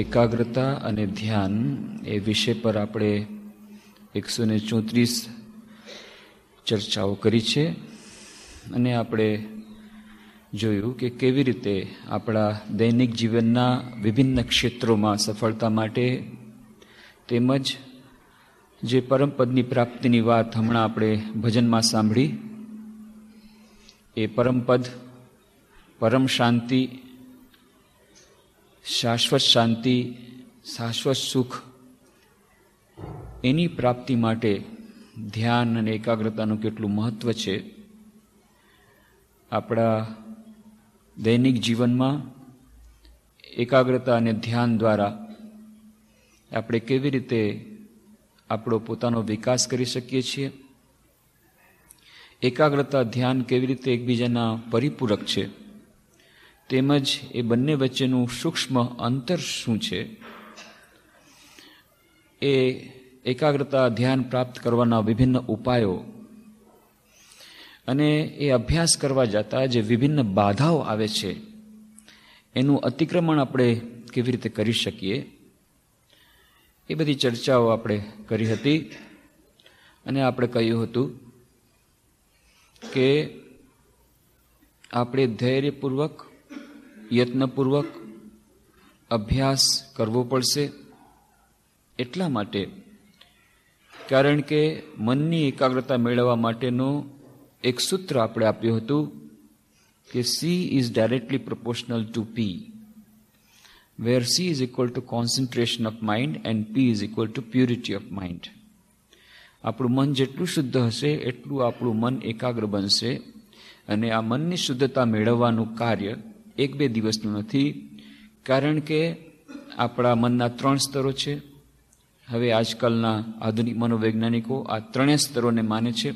એકાગ્રતા અને ધ્યાન એ વિષય પર આપણે એકસો ને ચોત્રીસ ચર્ચાઓ કરી છે અને આપણે જોયું કે કેવી રીતે આપણા દૈનિક જીવનના વિભિન્ન ક્ષેત્રોમાં સફળતા માટે તેમજ જે પરમપદની પ્રાપ્તિની વાત હમણાં આપણે ભજનમાં સાંભળી એ પરમપદ પરમ શાંતિ શાશ્વત શાંતિ શાશ્વત સુખ એની પ્રાપ્તિ માટે ધ્યાન અને એકાગ્રતાનું કેટલું મહત્ત્વ છે આપણા દૈનિક જીવનમાં એકાગ્રતા અને ધ્યાન દ્વારા આપણે કેવી રીતે આપણો પોતાનો વિકાસ કરી શકીએ છીએ એકાગ્રતા ધ્યાન કેવી રીતે એકબીજાના પરિપૂરક છે તેમજ એ બંને વચ્ચેનું સૂક્ષ્મ અંતર શું છે એ એકાગ્રતા ધ્યાન પ્રાપ્ત કરવાના વિભિન્ન ઉપાયો અને એ અભ્યાસ કરવા જતા જે વિભિન્ન બાધાઓ આવે છે એનું અતિક્રમણ આપણે કેવી રીતે કરી શકીએ એ બધી ચર્ચાઓ આપણે કરી હતી અને આપણે કહ્યું હતું કે આપણે ધૈર્યપૂર્વક યત્નપૂર્વક અભ્યાસ કરવો પડશે એટલા માટે કારણ કે મનની એકાગ્રતા મેળવવા માટેનું એક સૂત્ર આપણે આપ્યું હતું કે C is directly proportional to P where C is equal to concentration of mind and P is equal to purity of mind આપણું મન જેટલું શુદ્ધ હશે એટલું આપણું મન એકાગ્ર બનશે અને આ મનની શુદ્ધતા મેળવવાનું કાર્ય એક બે દિવસનું નથી કારણ કે આપણા મનના ત્રણ સ્તરો છે હવે આજકાલના આધુનિક મનોવૈજ્ઞાનિકો આ ત્રણેય સ્તરોને માને છે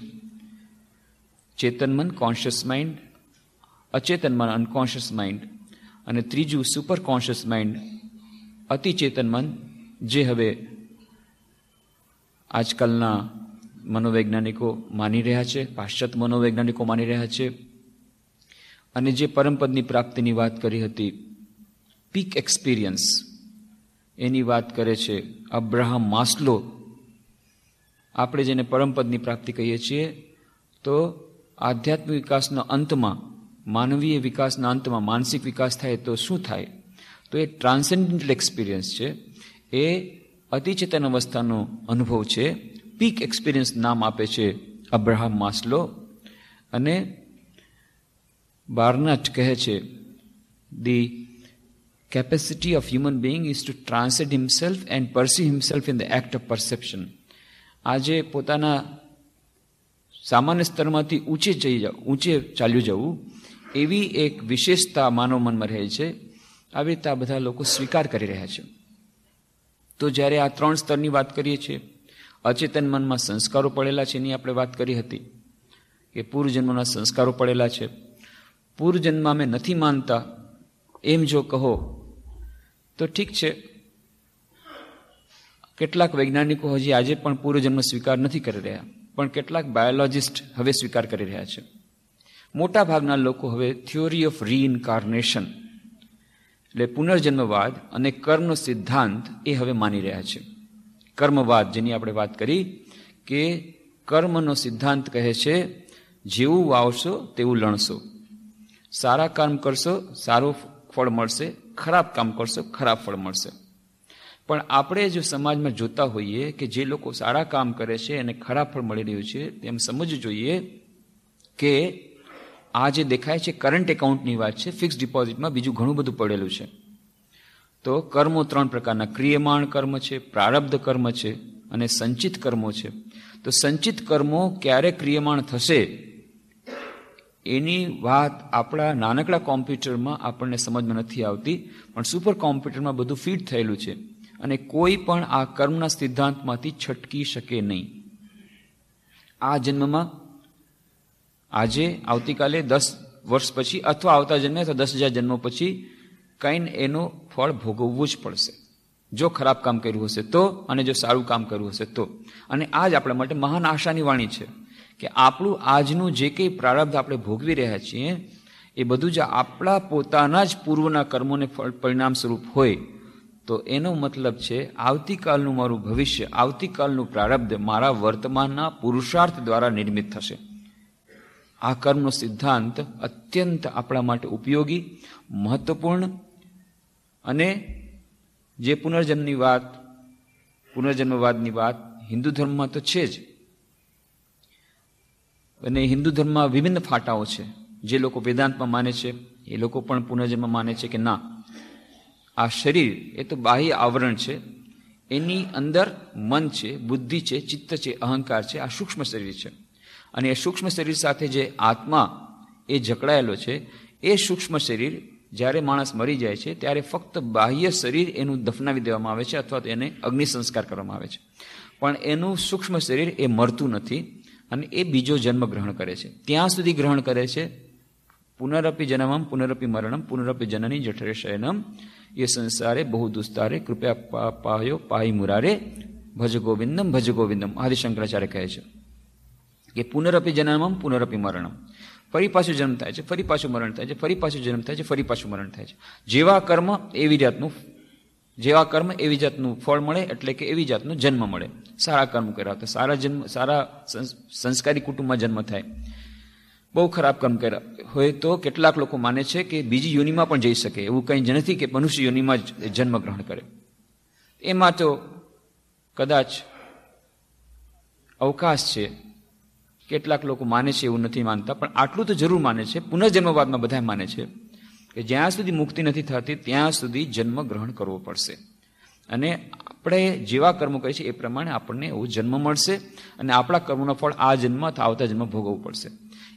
ચેતન મન કોન્શિયસ માઇન્ડ અચેતન મન અનકોન્શિયસ માઇન્ડ અને ત્રીજું સુપર કોન્શિયસ માઇન્ડ અતિચેતન મન જે હવે આજકાલના મનોવૈજ્ઞાનિકો માની રહ્યા છે પાશ્ચાત્ય મનોવૈજ્ઞાનિકો માની રહ્યા છે અને જે પરમપદની પ્રાપ્તિની વાત કરી હતી પીક એક્સપિરિયન્સ એની વાત કરે છે અબ્રાહમ માસ્લો આપણે જેને પરમપદની પ્રાપ્તિ કહીએ છીએ તો આધ્યાત્મિક વિકાસના અંતમાં માનવીય વિકાસના અંતમાં માનસિક વિકાસ થાય તો શું થાય તો એ ટ્રાન્સેન્ડેન્ટલ એક્સપિરિયન્સ છે એ અતિચેતન અવસ્થાનો અનુભવ છે પીક એક્સપિરિયન્સ નામ આપે છે અબ્રાહમ માસ્લો અને બાર્નાટ કહે છે the capacity of human being is to transcend himself and pursue himself in the act of perception આજે પોતાના સામાન્ય સ્તરમાંથી ઊંચે જઈ ઊંચે ચાલ્યું જવું એવી એક વિશેષતા માનવ મનમાં રહે છે આવી રીતે આ બધા લોકો સ્વીકાર કરી રહ્યા છે તો જ્યારે આ ત્રણ સ્તરની વાત કરીએ છીએ અચેતન મનમાં સંસ્કારો પડેલા છે એની આપણે વાત કરી હતી કે પૂર્વજન્મના સંસ્કારો પડેલા છે પૂર્વજન્મ અમે નથી માનતા એમ જો કહો તો ઠીક છે કેટલાક વૈજ્ઞાનિકો હજી આજે પણ પૂર્વજન્મ સ્વીકાર નથી કરી રહ્યા પણ કેટલાક બાયોલોજિસ્ટ હવે સ્વીકાર કરી રહ્યા છે મોટા ભાગના લોકો હવે થિયોરી ઓફ રીઇન્કાર્નેશન એટલે પુનર્જન્મવાદ અને કર્મનો સિદ્ધાંત એ હવે માની રહ્યા છે કર્મવાદ જેની આપણે વાત કરી કે કર્મનો સિદ્ધાંત કહે છે જેવું વાવશો તેવું લણશો સારા કામ કરશો સારું ફળ મળશે ખરાબ કામ કરશો ખરાબ ફળ મળશે પણ આપણે જો સમાજમાં જોતા હોઈએ કે જે લોકો સારા કામ કરે છે એને ખરાબ ફળ મળી રહ્યું છે તેમ સમજવું જોઈએ કે આ જે દેખાય છે કરંટ એકાઉન્ટની વાત છે ફિક્સ ડિપોઝિટમાં બીજું ઘણું બધું પડેલું છે તો કર્મો ત્રણ પ્રકારના ક્રિયમાણ કર્મ છે પ્રારબ્ધ કર્મ છે અને સંચિત કર્મો છે તો સંચિત કર્મો ક્યારે ક્રિયમાણ થશે એની વાત આપણા નાનકડા કોમ્પ્યુટરમાં આપણને સમજમાં નથી આવતી પણ સુપર કોમ્પ્યુટરમાં બધું ફિટ થયેલું છે અને કોઈ પણ આ કર્મના સિદ્ધાંતમાંથી છટકી શકે નહીં આ જન્મમાં આજે આવતીકાલે દસ વર્ષ પછી અથવા આવતા જન્મે અથવા દસ હજાર જન્મો પછી કંઈને એનું ફળ ભોગવવું જ પડશે જો ખરાબ કામ કર્યું હશે તો અને જો સારું કામ કર્યું હશે તો અને આ જ આપણા માટે મહાન આશાની વાણી છે કે આપણું આજનું જે કંઈ પ્રારબ્ધ આપણે ભોગવી રહ્યા છીએ એ બધું જ આપણા પોતાના જ પૂર્વના કર્મોને પરિણામ સ્વરૂપ હોય તો એનો મતલબ છે આવતીકાલનું મારું ભવિષ્ય આવતીકાલનું પ્રારબ્ધ મારા વર્તમાનના પુરુષાર્થ દ્વારા નિર્મિત થશે આ કર્મનો સિદ્ધાંત અત્યંત આપણા માટે ઉપયોગી મહત્વપૂર્ણ અને જે પુનર્જન્મની વાત પુનર્જન્મવાદની વાત હિન્દુ ધર્મમાં તો છે જ અને હિન્દુ ધર્મમાં વિભિન્ન ફાટાઓ છે જે લોકો વેદાંતમાં માને છે એ લોકો પણ પુનર્જન્મ માને છે કે ના આ શરીર એ તો બાહ્ય આવરણ છે એની અંદર મન છે બુદ્ધિ છે ચિત્ત છે અહંકાર છે આ સૂક્ષ્મ શરીર છે અને એ સૂક્ષ્મ શરીર સાથે જે આત્મા એ જકડાયેલો છે એ સૂક્ષ્મ શરીર જ્યારે માણસ મરી જાય છે ત્યારે ફક્ત બાહ્ય શરીર એનું દફનાવી દેવામાં આવે છે અથવા તો એને અગ્નિ સંસ્કાર કરવામાં આવે છે પણ એનું સૂક્ષ્મ શરીર એ મરતું નથી અને એ બીજો જન્મ ગ્રહણ કરે છે ત્યાં સુધી ગ્રહણ કરે છે પુનરપી જન્મમ પુનરપી મરણમ પુનરપી જનની જઠરે શયનમ એ સંસારે બહુ દુસ્તારે કૃપયા પાયો પાઈ મુરારે ભજ ગોવિંદમ ભજ ગોવિંદમ આદિશંકરાચાર્ય કહે છે કે પુનરપી જન્મમ પુનરપી મરણમ ફરી પાછું જન્મ થાય છે ફરી પાછું મરણ થાય છે ફરી પાછું જન્મ થાય છે ફરી પાછું મરણ થાય છે જેવા કર્મ એવી જાતનું જેવા કર્મ એવી જાતનું ફળ મળે એટલે કે એવી જાતનો જન્મ મળે સારા કર્મ કર્યા તો સારા જન્મ સારા સંસ્કારી કુટુંબમાં જન્મ થાય બહુ ખરાબ કર્મ કર્યા હોય તો કેટલાક લોકો માને છે કે બીજી યુનિમાં પણ જઈ શકે એવું કંઈ જ નથી કે મનુષ્ય યુનિમાં જ જન્મ ગ્રહણ કરે એમાં તો કદાચ અવકાશ છે કેટલાક લોકો માને છે એવું નથી માનતા પણ આટલું તો જરૂર માને છે પુનર્જન્મવાદમાં બધા માને છે કે જ્યાં સુધી મુક્તિ નથી થતી ત્યાં સુધી જન્મ ગ્રહણ કરવો પડશે અને આપણે જેવા કર્મો કરીએ છીએ એ પ્રમાણે આપણને એવો જન્મ મળશે અને આપણા કર્મનો ફળ આ જન્મ અથવા આવતા જન્મ ભોગવવું પડશે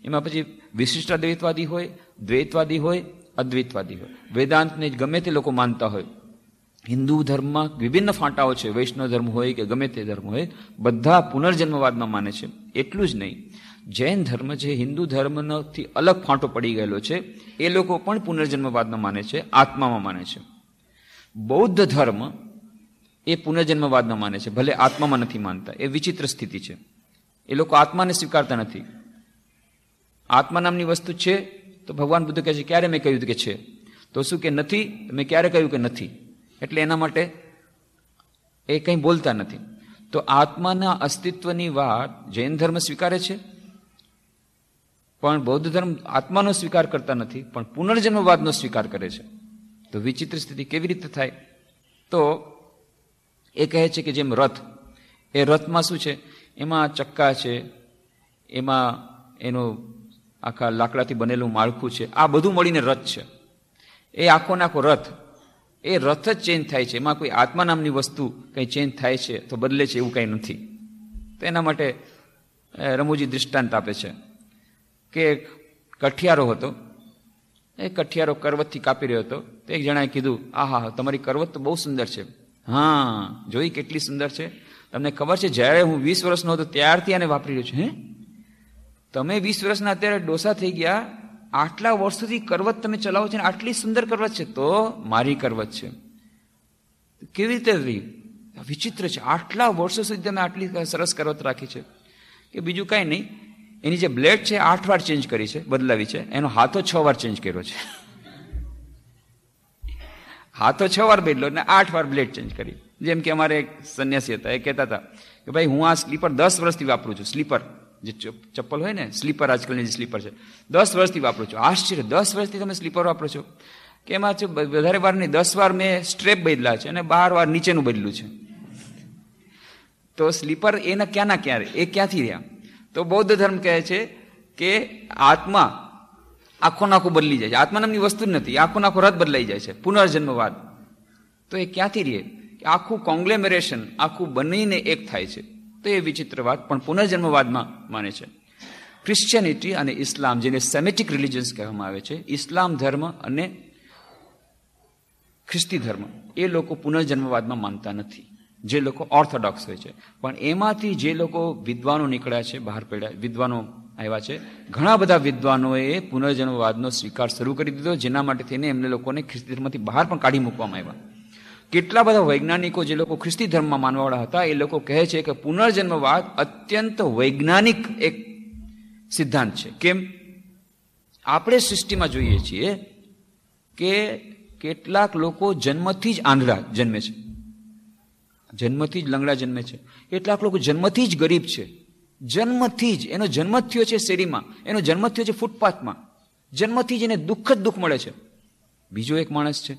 એમાં પછી વિશિષ્ટ અદ્વૈતવાદી હોય દ્વૈતવાદી હોય અદ્વૈતવાદી હોય વેદાંતને ગમે તે લોકો માનતા હોય હિન્દુ ધર્મમાં વિભિન્ન ફાંટાઓ છે વૈષ્ણવ ધર્મ હોય કે ગમે તે ધર્મ હોય બધા પુનર્જન્મવાદમાં માને છે એટલું જ નહીં જૈન ધર્મ છે હિન્દુ ધર્મનોથી અલગ ફાંટો પડી ગયેલો છે એ લોકો પણ પુનર્જન્મવાદનો માને છે આત્મામાં માને છે બૌદ્ધ ધર્મ એ પુનર્જન્મવાદને માને છે ભલે આત્મામાં નથી માનતા એ વિચિત્ર સ્થિતિ છે એ લોકો આત્માને સ્વીકારતા નથી આત્મા નામની વસ્તુ છે તો ભગવાન બુદ્ધ કહે છે ક્યારે મેં કહ્યું કે છે તો શું કે નથી મેં ક્યારે કહ્યું કે નથી એટલે એના માટે એ કંઈ બોલતા નથી તો આત્માના અસ્તિત્વની વાત જૈન ધર્મ સ્વીકારે છે પણ બૌદ્ધ ધર્મ આત્માનો સ્વીકાર કરતા નથી પણ પુનર્જન્મવાદનો સ્વીકાર કરે છે તો વિચિત્ર સ્થિતિ કેવી રીતે થાય તો એ કહે છે કે જેમ રથ એ રથમાં શું છે એમાં ચક્કા છે એમાં એનું આખા લાકડાથી બનેલું માળખું છે આ બધું મળીને રથ છે એ આખો નાખો રથ એ રથ જ ચેન્જ થાય છે એમાં કોઈ આત્મા નામની વસ્તુ કંઈ ચેન્જ થાય છે તો બદલે છે એવું કંઈ નથી તો એના માટે રમૂજી દૃષ્ટાંત આપે છે કે કઠિયારો હતો એ કઠિયારો કરવતથી કાપી રહ્યો હતો તો એક જણાએ કીધું આહા તમારી કરવત તો બહુ સુંદર છે હા જોઈ કેટલી સુંદર છે તમને ખબર છે જ્યારે હું વીસ વર્ષનો હતો ત્યારથી આને વાપરી રહ્યો છું હે તમે વીસ વર્ષના અત્યારે ડોસા થઈ ગયા આટલા વર્ષોથી કરવત તમે ચલાવો છો ને આટલી સુંદર કરવત છે તો મારી કરવત છે કેવી રીતે રહી વિચિત્ર છે આટલા વર્ષો સુધી તમે આટલી સરસ કરવત રાખી છે કે બીજું કાંઈ નહીં એની જે બ્લેડ છે આઠ વાર ચેન્જ કરી છે બદલાવી છે એનો હાથો છ વાર ચેન્જ કર્યો છે હાથો છ વાર બદલો ને આઠ વાર બ્લેડ ચેન્જ કરી જેમ કે અમારે એક સંન્યાસી હતા એ કહેતા હતા કે ભાઈ હું આ સ્લીપર દસ વર્ષથી વાપરું છું સ્લીપર જે ચપ્પલ હોય ને સ્લીપર આજકાલની જે સ્લીપર છે દસ વર્ષથી વાપરું છું આશ્ચર્ય દસ વર્ષથી તમે સ્લીપર વાપરો છો કે એમાં છે વધારે વાર નહીં દસ વાર મેં સ્ટ્રેપ બદલા છે અને બાર વાર નીચેનું બદલ્યું છે તો સ્લીપર એના ક્યાંના ક્યાં એ ક્યાંથી રહ્યા તો બૌદ્ધ ધર્મ કહે છે કે આત્મા આખો નાખો બદલી જાય છે આત્મા નામની વસ્તુ જ નથી આખો નાખો રથ બદલાઈ જાય છે પુનર્જન્મવાદ તો એ ક્યાંથી રહે આખું કોંગ્લેમરેશન આખું બનીને એક થાય છે તો એ વિચિત્રવાદ પણ પુનર્જન્મવાદમાં માને છે ક્રિશ્ચિયનિટી અને ઇસ્લામ જેને સેમેટિક રિલિજન્સ કહેવામાં આવે છે ઇસ્લામ ધર્મ અને ખ્રિસ્તી ધર્મ એ લોકો પુનર્જન્મવાદમાં માનતા નથી જે લોકો ઓર્થોડોક્સ હોય છે પણ એમાંથી જે લોકો વિદ્વાનો નીકળ્યા છે બહાર પડ્યા વિદ્વાનો આવ્યા છે ઘણા બધા વિદ્વાનોએ પુનર્જન્મવાદનો સ્વીકાર શરૂ કરી દીધો જેના માટે થઈને એમને લોકોને ખ્રિસ્તી ધર્મથી બહાર પણ કાઢી મૂકવામાં આવ્યા કેટલા બધા વૈજ્ઞાનિકો જે લોકો ખ્રિસ્તી ધર્મમાં માનવાવાળા હતા એ લોકો કહે છે કે પુનર્જન્મવાદ અત્યંત વૈજ્ઞાનિક એક સિદ્ધાંત છે કેમ આપણે સૃષ્ટિમાં જોઈએ છીએ કે કેટલાક લોકો જન્મથી જ આંધળા જન્મે છે જન્મથી જ લંગડા જન્મે છે કેટલાક લોકો જન્મથી જ ગરીબ છે જન્મથી જ એનો જન્મ થયો છે શેરીમાં એનો જન્મ થયો છે ફૂટપાથમાં જન્મથી જ એને દુઃખ જ દુઃખ મળે છે બીજો એક માણસ છે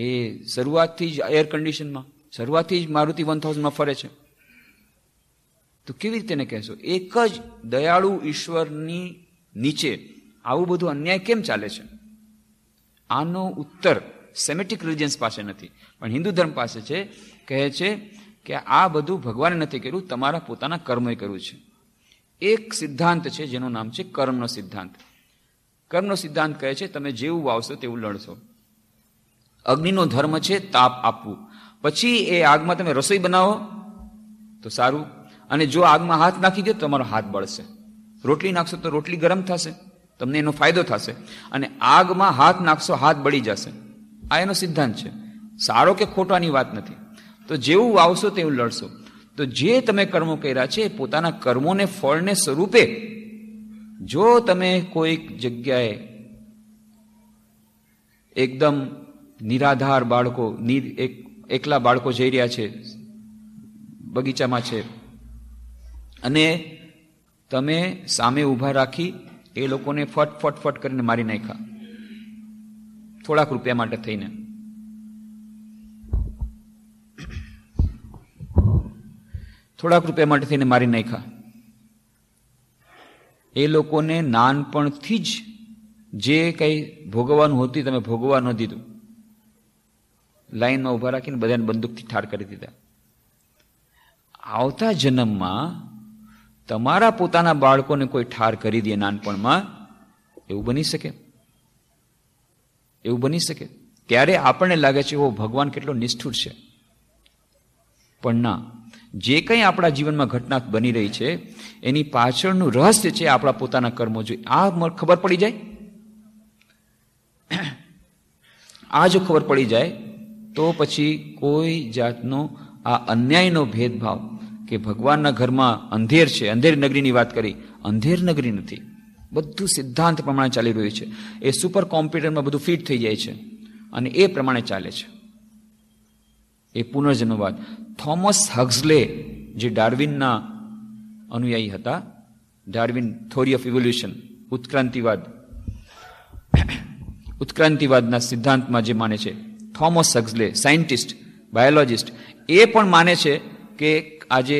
એ શરૂઆતથી જ એર કન્ડિશનમાં શરૂઆતથી જ મારુતિ વન થાઉઝન્ડમાં ફરે છે તો કેવી રીતે એને કહેશો એક જ દયાળુ ઈશ્વરની નીચે આવું બધું અન્યાય કેમ ચાલે છે આનો ઉત્તર સેમેટિક રિલિજન્સ પાસે નથી પણ હિન્દુ ધર્મ પાસે છે કહે છે કે આ બધું ભગવાને નથી કર્યું તમારા પોતાના કર્મએ કર્યું છે એક સિદ્ધાંત છે જેનું નામ છે કર્મનો સિદ્ધાંત કર્મનો સિદ્ધાંત કહે છે તમે જેવું વાવશો તેવું લડશો અગ્નિનો ધર્મ છે તાપ આપવું પછી એ આગમાં તમે રસોઈ બનાવો તો સારું અને જો આગમાં હાથ નાખી દો તો તમારો હાથ બળશે રોટલી નાખશો તો રોટલી ગરમ થશે તમને એનો ફાયદો થશે અને આગમાં હાથ નાખશો હાથ બળી જશે આ એનો સિદ્ધાંત છે સારો કે ખોટાની વાત નથી તો જેવું વાવશો તેવું લડશો તો જે તમે કર્મો કર્યા છે પોતાના કર્મોને ફળને સ્વરૂપે જો તમે કોઈક જગ્યાએ એકદમ નિરાધાર બાળકો એકલા બાળકો જઈ રહ્યા છે બગીચામાં છે અને તમે સામે ઊભા રાખી એ લોકોને ફટ ફટ ફટ કરીને મારી નાખ્યા થોડાક રૂપિયા માટે થઈને થોડાક રૂપિયા માટે થઈને મારી નાખ્યા એ લોકોને નાનપણથી જ જે કંઈ ભોગવવાનું હતું તમે ભોગવા ન દીધું લાઈનમાં ઊભા રાખીને બધાને બંદૂકથી ઠાર કરી દીધા આવતા જન્મમાં તમારા પોતાના બાળકોને કોઈ ઠાર કરી દે નાનપણમાં એવું બની શકે એવું બની શકે ત્યારે આપણને લાગે છે ઓ ભગવાન કેટલો નિષ્ઠુર છે પણ ના જે કંઈ આપણા જીવનમાં ઘટના બની રહી છે એની પાછળનું રહસ્ય છે આપણા પોતાના કર્મો જોઈએ આ ખબર પડી જાય આ જો ખબર પડી જાય તો પછી કોઈ જાતનો આ અન્યાયનો ભેદભાવ કે ભગવાનના ઘરમાં અંધેર છે અંધેર નગરીની વાત કરી અંધેર નગરી નથી બધું સિદ્ધાંત પ્રમાણે ચાલી રહ્યું છે એ સુપર કોમ્પ્યુટરમાં બધું ફિટ થઈ જાય છે અને એ પ્રમાણે ચાલે છે એ પુનર્જન્મવાદ થોમસ હગ્સલે જે ડાર્વિનના અનુયાયી હતા ડાર્વિન થોરી ઓફ ઇવોલ્યુશન ઉત્ક્રાંતિવાદ ઉત્ક્રાંતિવાદના સિદ્ધાંતમાં જે માને છે થોમસ હગ્સલે સાયન્ટિસ્ટ બાયોલોજિસ્ટ એ પણ માને છે કે આજે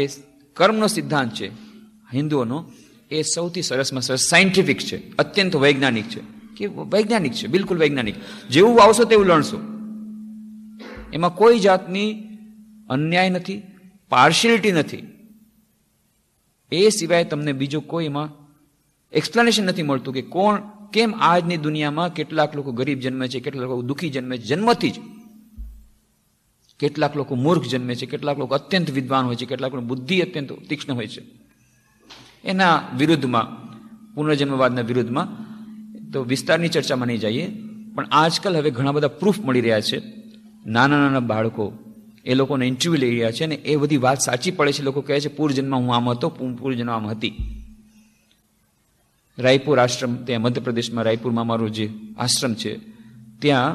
કર્મનો સિદ્ધાંત છે હિન્દુઓનો એ સૌથી સરસમાં સરસ સાયન્ટિફિક છે અત્યંત વૈજ્ઞાનિક છે કે વૈજ્ઞાનિક છે બિલકુલ વૈજ્ઞાનિક જેવું આવશો તેવું લણશો એમાં કોઈ જાતની અન્યાય નથી પાર્શિયલિટી નથી એ સિવાય તમને બીજું કોઈ એમાં એક્સપ્લેનેશન નથી મળતું કે કોણ કેમ આજની દુનિયામાં કેટલાક લોકો ગરીબ જન્મે છે કેટલાક લોકો દુઃખી જન્મે છે જન્મથી જ કેટલાક લોકો મૂર્ખ જન્મે છે કેટલાક લોકો અત્યંત વિદ્વાન હોય છે કેટલાક લોકો બુદ્ધિ અત્યંત તીક્ષ્ણ હોય છે એના વિરુદ્ધમાં પુનર્જન્મવાદના વિરુદ્ધમાં તો વિસ્તારની ચર્ચામાં નહીં જઈએ પણ આજકાલ હવે ઘણા બધા પ્રૂફ મળી રહ્યા છે નાના નાના બાળકો એ લોકોને ઇન્ટરવ્યૂ લઈ રહ્યા છે અને એ બધી વાત સાચી પડે છે લોકો કહે છે પૂર્વજન્મમાં હું આમ હતો પૂર્વજન્મ આમ હતી રાયપુર આશ્રમ ત્યાં મધ્યપ્રદેશમાં રાયપુરમાં મારું જે આશ્રમ છે ત્યાં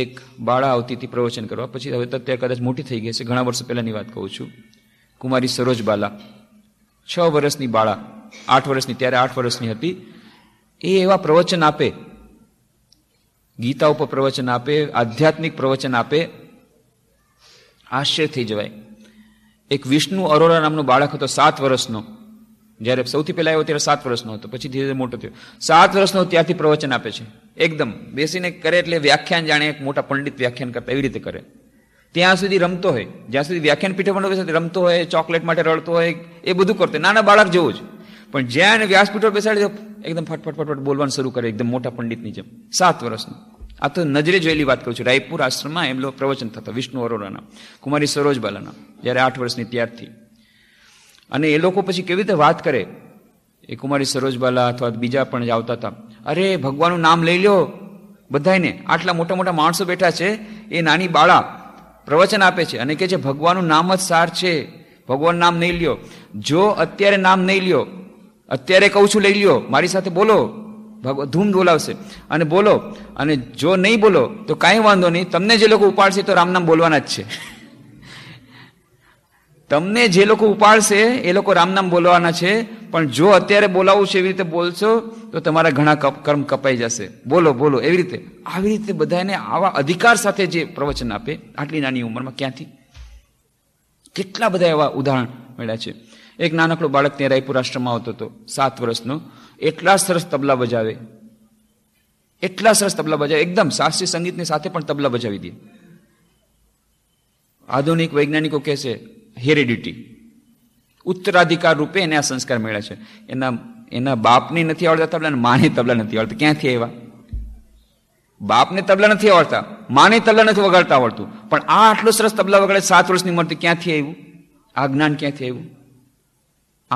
એક બાળા આવતી હતી પ્રવચન કરવા પછી હવે તો અત્યારે કદાચ મોટી થઈ ગઈ છે ઘણા વર્ષો પહેલાંની વાત કહું છું કુમારી સરોજ બાલા છ વર્ષની બાળા આઠ વર્ષની ત્યારે આઠ વર્ષની હતી એ એવા પ્રવચન આપે ગીતા ઉપર પ્રવચન આપે આધ્યાત્મિક પ્રવચન આપે આશ્ચર્ય થઈ જવાય એક વિષ્ણુ અરોરા નામનું બાળક હતો સાત વર્ષનો જ્યારે સૌથી પહેલા આવ્યો ત્યારે સાત વર્ષનો હતો પછી ધીરે ધીરે મોટો થયો સાત વર્ષનો ત્યાંથી પ્રવચન આપે છે એકદમ બેસીને કરે એટલે વ્યાખ્યાન જાણે એક મોટા પંડિત વ્યાખ્યાન કરતા એવી રીતે કરે ત્યાં સુધી રમતો હોય જ્યાં સુધી વ્યાખ્યાન પીઠ બેસાડે રમતો હોય ચોકલેટ માટે રડતો હોય એ બધું કરતો નાના બાળક જેવું જ પણ જ્યાં એને વ્યાસપીઠ બેસાડે એકદમ ફટફટ ફટફટ બોલવાનું શરૂ કરે એકદમ મોટા પંડિતની જેમ સાત વર્ષનું આ તો નજરે જોયેલી વાત કરું છું રાયપુર આશ્રમમાં એમનો પ્રવચન થતો વિષ્ણુ અરોરાના કુમારી સરોજબાલાના જ્યારે આઠ વર્ષની ત્યારથી અને એ લોકો પછી કેવી રીતે વાત કરે એ કુમારી સરોજબાલા અથવા બીજા પણ આવતા હતા અરે ભગવાનનું નામ લઈ લ્યો બધાને આટલા મોટા મોટા માણસો બેઠા છે એ નાની બાળા પ્રવચન આપે છે અને કે છે ભગવાનનું નામ જ સાર છે ભગવાન નામ નહીં લ્યો જો અત્યારે નામ નહીં લ્યો અત્યારે કહું છું લઈ લ્યો મારી સાથે બોલો ભગવાન ધૂમ બોલાવશે અને બોલો અને જો નહીં બોલો તો કાંઈ વાંધો નહીં તમને જે લોકો ઉપાડશે તો રામનામ બોલવાના જ છે તમને જે લોકો ઉપાડશે એ લોકો રામ નામ બોલવાના છે પણ જો અત્યારે બોલાવવું છે એવી રીતે બોલશો તો તમારા ઘણા કર્મ કપાઈ જશે બોલો બોલો એવી રીતે આવી રીતે બધાને આવા અધિકાર સાથે જે પ્રવચન આપે આટલી નાની ઉંમરમાં ક્યાંથી કેટલા બધા એવા ઉદાહરણ મળ્યા છે એક નાનકડો બાળક ત્યાં રાયપુર આશ્રમમાં આવતો હતો સાત વર્ષનો એટલા સરસ તબલા બજાવે એટલા સરસ તબલા બજાવે એકદમ શાસ્ત્રીય સંગીતની સાથે પણ તબલા બજાવી દે આધુનિક વૈજ્ઞાનિકો કહેશે હેરિડિટી ઉત્તરાધિકાર રૂપે એને આ સંસ્કાર મળે છે એના એના બાપની નથી આવડતા તબલા માને તબલા નથી આવડતા ક્યાંથી આવ્યા બાપને તબલા નથી આવડતા માને તબલા નથી વગાડતા આવડતું પણ આ આટલો સરસ તબલા વગાડે સાત વર્ષની ઉંમરથી ક્યાંથી આવ્યું આ જ્ઞાન ક્યાંથી આવ્યું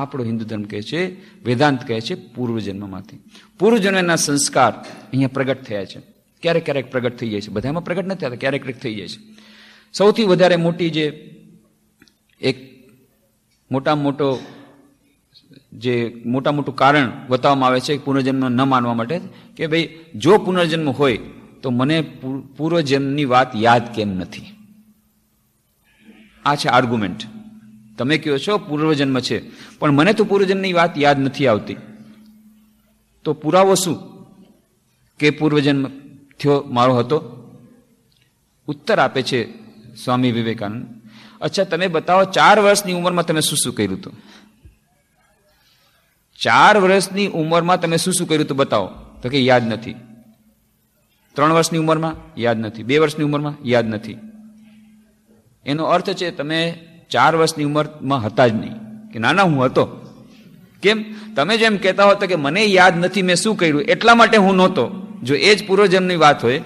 આપણો હિન્દુ ધર્મ કહે છે વેદાંત કહે છે પૂર્વજન્મમાંથી પૂર્વજન્મના સંસ્કાર અહીંયા પ્રગટ થયા છે ક્યારેક ક્યારેક પ્રગટ થઈ જાય છે બધામાં પ્રગટ નથી થતા ક્યારેક થઈ જાય છે સૌથી વધારે મોટી જે એક મોટામાં મોટો જે મોટા મોટું કારણ બતાવવામાં આવે છે પુનર્જન્મ ન માનવા માટે કે ભાઈ જો પુનર્જન્મ હોય તો મને પૂર્વજન્મની વાત યાદ કેમ નથી આ છે આર્ગ્યુમેન્ટ તમે કહો છો પૂર્વજન્મ છે પણ મને તો પૂર્વજન્મની વાત યાદ નથી આવતી તો પુરાવો શું કે પૂર્વજન્મ થયો મારો હતો ઉત્તર આપે છે સ્વામી વિવેકાનંદ અચ્છા તમે બતાવો ચાર વર્ષની ઉંમરમાં તમે શું શું કર્યું હતું ચાર વર્ષની ઉંમરમાં તમે શું શું કર્યું હતું બતાવો તો કે યાદ નથી ત્રણ વર્ષની ઉંમરમાં યાદ નથી બે વર્ષની ઉંમરમાં યાદ નથી એનો અર્થ છે તમે ચાર વર્ષની ઉંમરમાં હતા જ નહીં કે નાના હું હતો કેમ તમે જેમ કહેતા હોતા કે મને યાદ નથી મેં શું કર્યું એટલા માટે હું નહોતો જો એ જ પૂર્વજન્મની વાત હોય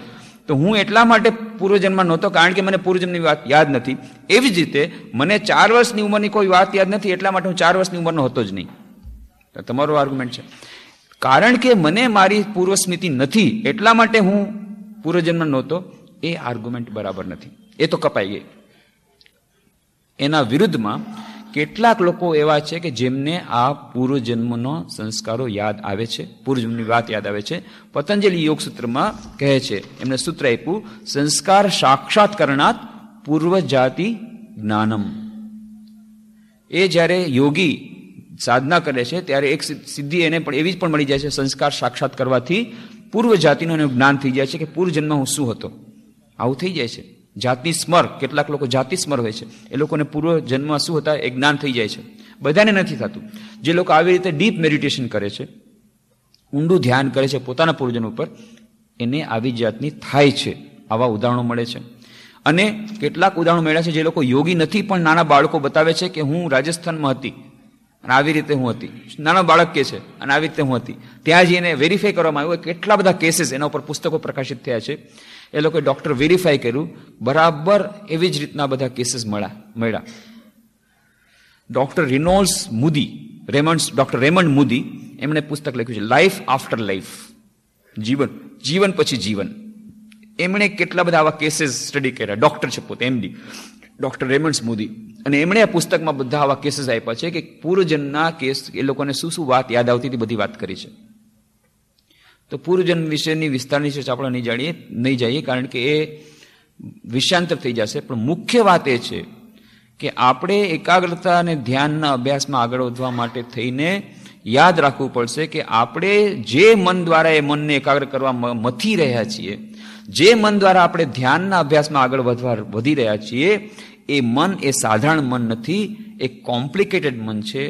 તો હું એટલા માટે પૂર્વજન્મમાં નહોતો કારણ કે મને પૂર્વજન્મની વાત યાદ નથી એવી જ રીતે મને ચાર વર્ષની ઉંમરની કોઈ વાત યાદ નથી એટલા માટે હું ચાર વર્ષની ઉંમરનો હતો જ નહીં તો તમારો આર્ગ્યુમેન્ટ છે કારણ કે મને મારી પૂર્વ સ્મૃતિ નથી એટલા માટે હું પૂર્વજન્મ નહોતો એ આર્ગ્યુમેન્ટ બરાબર નથી એ તો કપાઈ ગઈ એના વિરુદ્ધમાં કેટલાક લોકો એવા છે કે જેમને આ પૂર્વજન્મનો સંસ્કારો યાદ આવે છે પૂર્વજન્મની વાત યાદ આવે છે પતંજલિ યોગ સૂત્રમાં કહે છે એમને સૂત્ર આપ્યું સંસ્કાર સાક્ષાત કરણાત પૂર્વજાતિ જ્ઞાનમ એ જ્યારે યોગી સાધના કરે છે ત્યારે એક સિદ્ધિ એને પણ એવી જ પણ મળી જાય છે સંસ્કાર સાક્ષાત કરવાથી પૂર્વ જાતિનું એનું જ્ઞાન થઈ જાય છે કે પૂર્વજન્મ હું શું હતો આવું થઈ જાય છે જાતિ સ્મર કેટલાક લોકો જાતિ સ્મર હોય છે એ લોકોને પૂર્વ જન્મમાં શું હતા એ જ્ઞાન થઈ જાય છે બધાને નથી થતું જે લોકો આવી રીતે ડીપ મેડિટેશન કરે છે ઊંડું ધ્યાન કરે છે પોતાના પૂર્વજન ઉપર એને આવી જાતની થાય છે આવા ઉદાહરણો મળે છે અને કેટલાક ઉદાહરણો મળ્યા છે જે લોકો યોગી નથી પણ નાના બાળકો બતાવે છે કે હું રાજસ્થાનમાં હતી અને આવી રીતે હું હતી નાના બાળક કે છે અને આવી રીતે હું હતી ત્યાં જઈને વેરીફાઈ કરવામાં આવ્યું કેટલા બધા કેસીસ એના ઉપર પુસ્તકો પ્રકાશિત થયા છે એ લોકો ડૉક્ટર વેરીફાઈ કર્યું બરાબર એવી જ રીતના બધા કેસીસ મળ્યા મળ્યા doctor Reynolds Moody Raymond doctor Raymond Moody એમણે પુસ્તક લખ્યું છે લાઈફ આફ્ટર લાઈફ જીવન જીવન પછી જીવન એમણે કેટલા બધા આવા કેસીસ સ્ટડી કર્યા ડૉક્ટર છે પોતે એમડી ડૉક્ટર રેમન્ડ મુદી અને એમણે આ પુસ્તકમાં બધા આવા કેસીસ આપ્યા છે કે પૂર્વજનના કેસ એ લોકોને શું શું વાત યાદ આવતી હતી બધી વાત કરી છે તો પૂર્વજન્મ વિશેની વિસ્તારની વિશે આપણે નહીં જાણીએ નહીં જઈએ કારણ કે એ વિષયાંતર થઈ જશે પણ મુખ્ય વાત એ છે કે આપણે એકાગ્રતા અને ધ્યાનના અભ્યાસમાં આગળ વધવા માટે થઈને યાદ રાખવું પડશે કે આપણે જે મન દ્વારા એ મનને એકાગ્ર કરવા મથી રહ્યા છીએ જે મન દ્વારા આપણે ધ્યાનના અભ્યાસમાં આગળ વધવા વધી રહ્યા છીએ એ મન એ સાધારણ મન નથી એ કોમ્પ્લિકેટેડ મન છે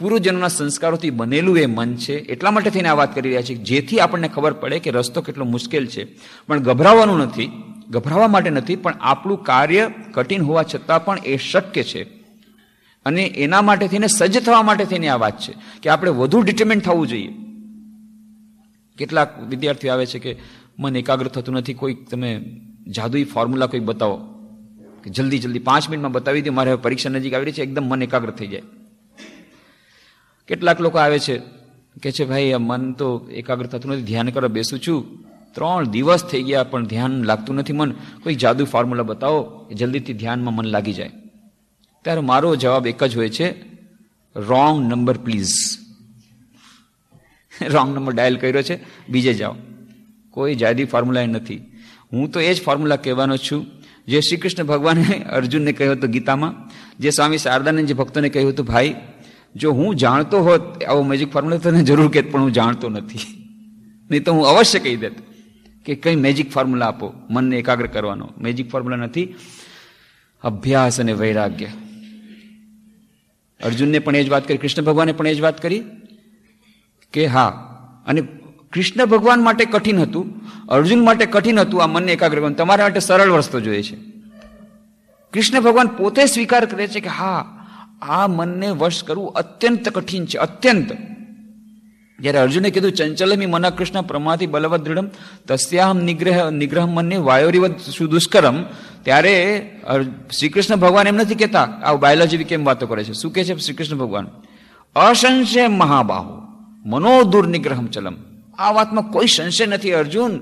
પૂર્વજન્મના સંસ્કારોથી બનેલું એ મન છે એટલા માટે થઈને આ વાત કરી રહ્યા છીએ જેથી આપણને ખબર પડે કે રસ્તો કેટલો મુશ્કેલ છે પણ ગભરાવાનું નથી ગભરાવા માટે નથી પણ આપણું કાર્ય કઠિન હોવા છતાં પણ એ શક્ય છે અને એના માટે થઈને સજ્જ થવા માટે થઈને આ વાત છે કે આપણે વધુ ડિટર્મેન્ટ થવું જોઈએ કેટલાક વિદ્યાર્થીઓ આવે છે કે મન એકાગ્ર થતું નથી કોઈ તમે જાદુઈ ફોર્મ્યુલા કોઈ બતાવો કે જલ્દી જલ્દી પાંચ મિનિટમાં બતાવી દે મારે પરીક્ષા નજીક આવી રહી છે એકદમ મન એકાગ્ર થઈ જાય કેટલાક લોકો આવે છે કે છે ભાઈ આ મન તો એકાગ્ર થતું નથી ધ્યાન કરો બેસું છું ત્રણ દિવસ થઈ ગયા પણ ધ્યાન લાગતું નથી મન કોઈ જાદુ ફોર્મ્યુલા બતાવો કે જલ્દીથી ધ્યાનમાં મન લાગી જાય ત્યારે મારો જવાબ એક જ હોય છે wrong number please wrong number dial કર્યો છે બીજે જાઓ કોઈ જાદી ફોર્મ્યુલા નથી હું તો એ જ ફોર્મ્યુલા કહેવાનો છું જે શ્રી કૃષ્ણ ભગવાને અર્જુનને કહ્યું હતું ગીતામાં જે સ્વામી શારદાનંદ જે ભક્તોને કહ્યું હતું ભાઈ જો હું જાણતો હોત આવો મેજિક ફોર્મ્યુલા તો જરૂર કહેત પણ હું જાણતો નથી નહીં તો હું અવશ્ય કહી દેત કે કંઈ મેજિક ફોર્મ્યુલા આપો મનને એકાગ્ર કરવાનો મેજિક ફોર્મ્યુલા નથી અભ્યાસ અને વૈરાગ્ય અર્જુનને પણ એ જ વાત કરી કૃષ્ણ ભગવાને પણ એ જ વાત કરી કે હા અને કૃષ્ણ ભગવાન માટે કઠિન હતું અર્જુન માટે કઠિન હતું આ મનને એકાગ્ર કરવાનું તમારા માટે સરળ રસ્તો જોઈએ છે કૃષ્ણ ભગવાન પોતે સ્વીકાર કરે છે કે હા આ મનને વશ કરવું અત્યંત કઠિન છે અત્યંત જ્યારે અર્જુને કીધું ચંચલમી મના કૃષ્ણ પ્રમાથી બલવત દૃઢમ તસ્યાહમ નિગ્રહ નિગ્રહ મનને વાયોરીવત સુદુષ્કરમ ત્યારે શ્રીકૃષ્ણ ભગવાન એમ નથી કહેતા આ બાયોલોજી કેમ વાતો કરે છે શું કહે છે શ્રીકૃષ્ણ ભગવાન અસંશય મહાબાહુ મનો દુર્નિગ્રહમ ચલમ આ વાતમાં કોઈ સંશય નથી અર્જુન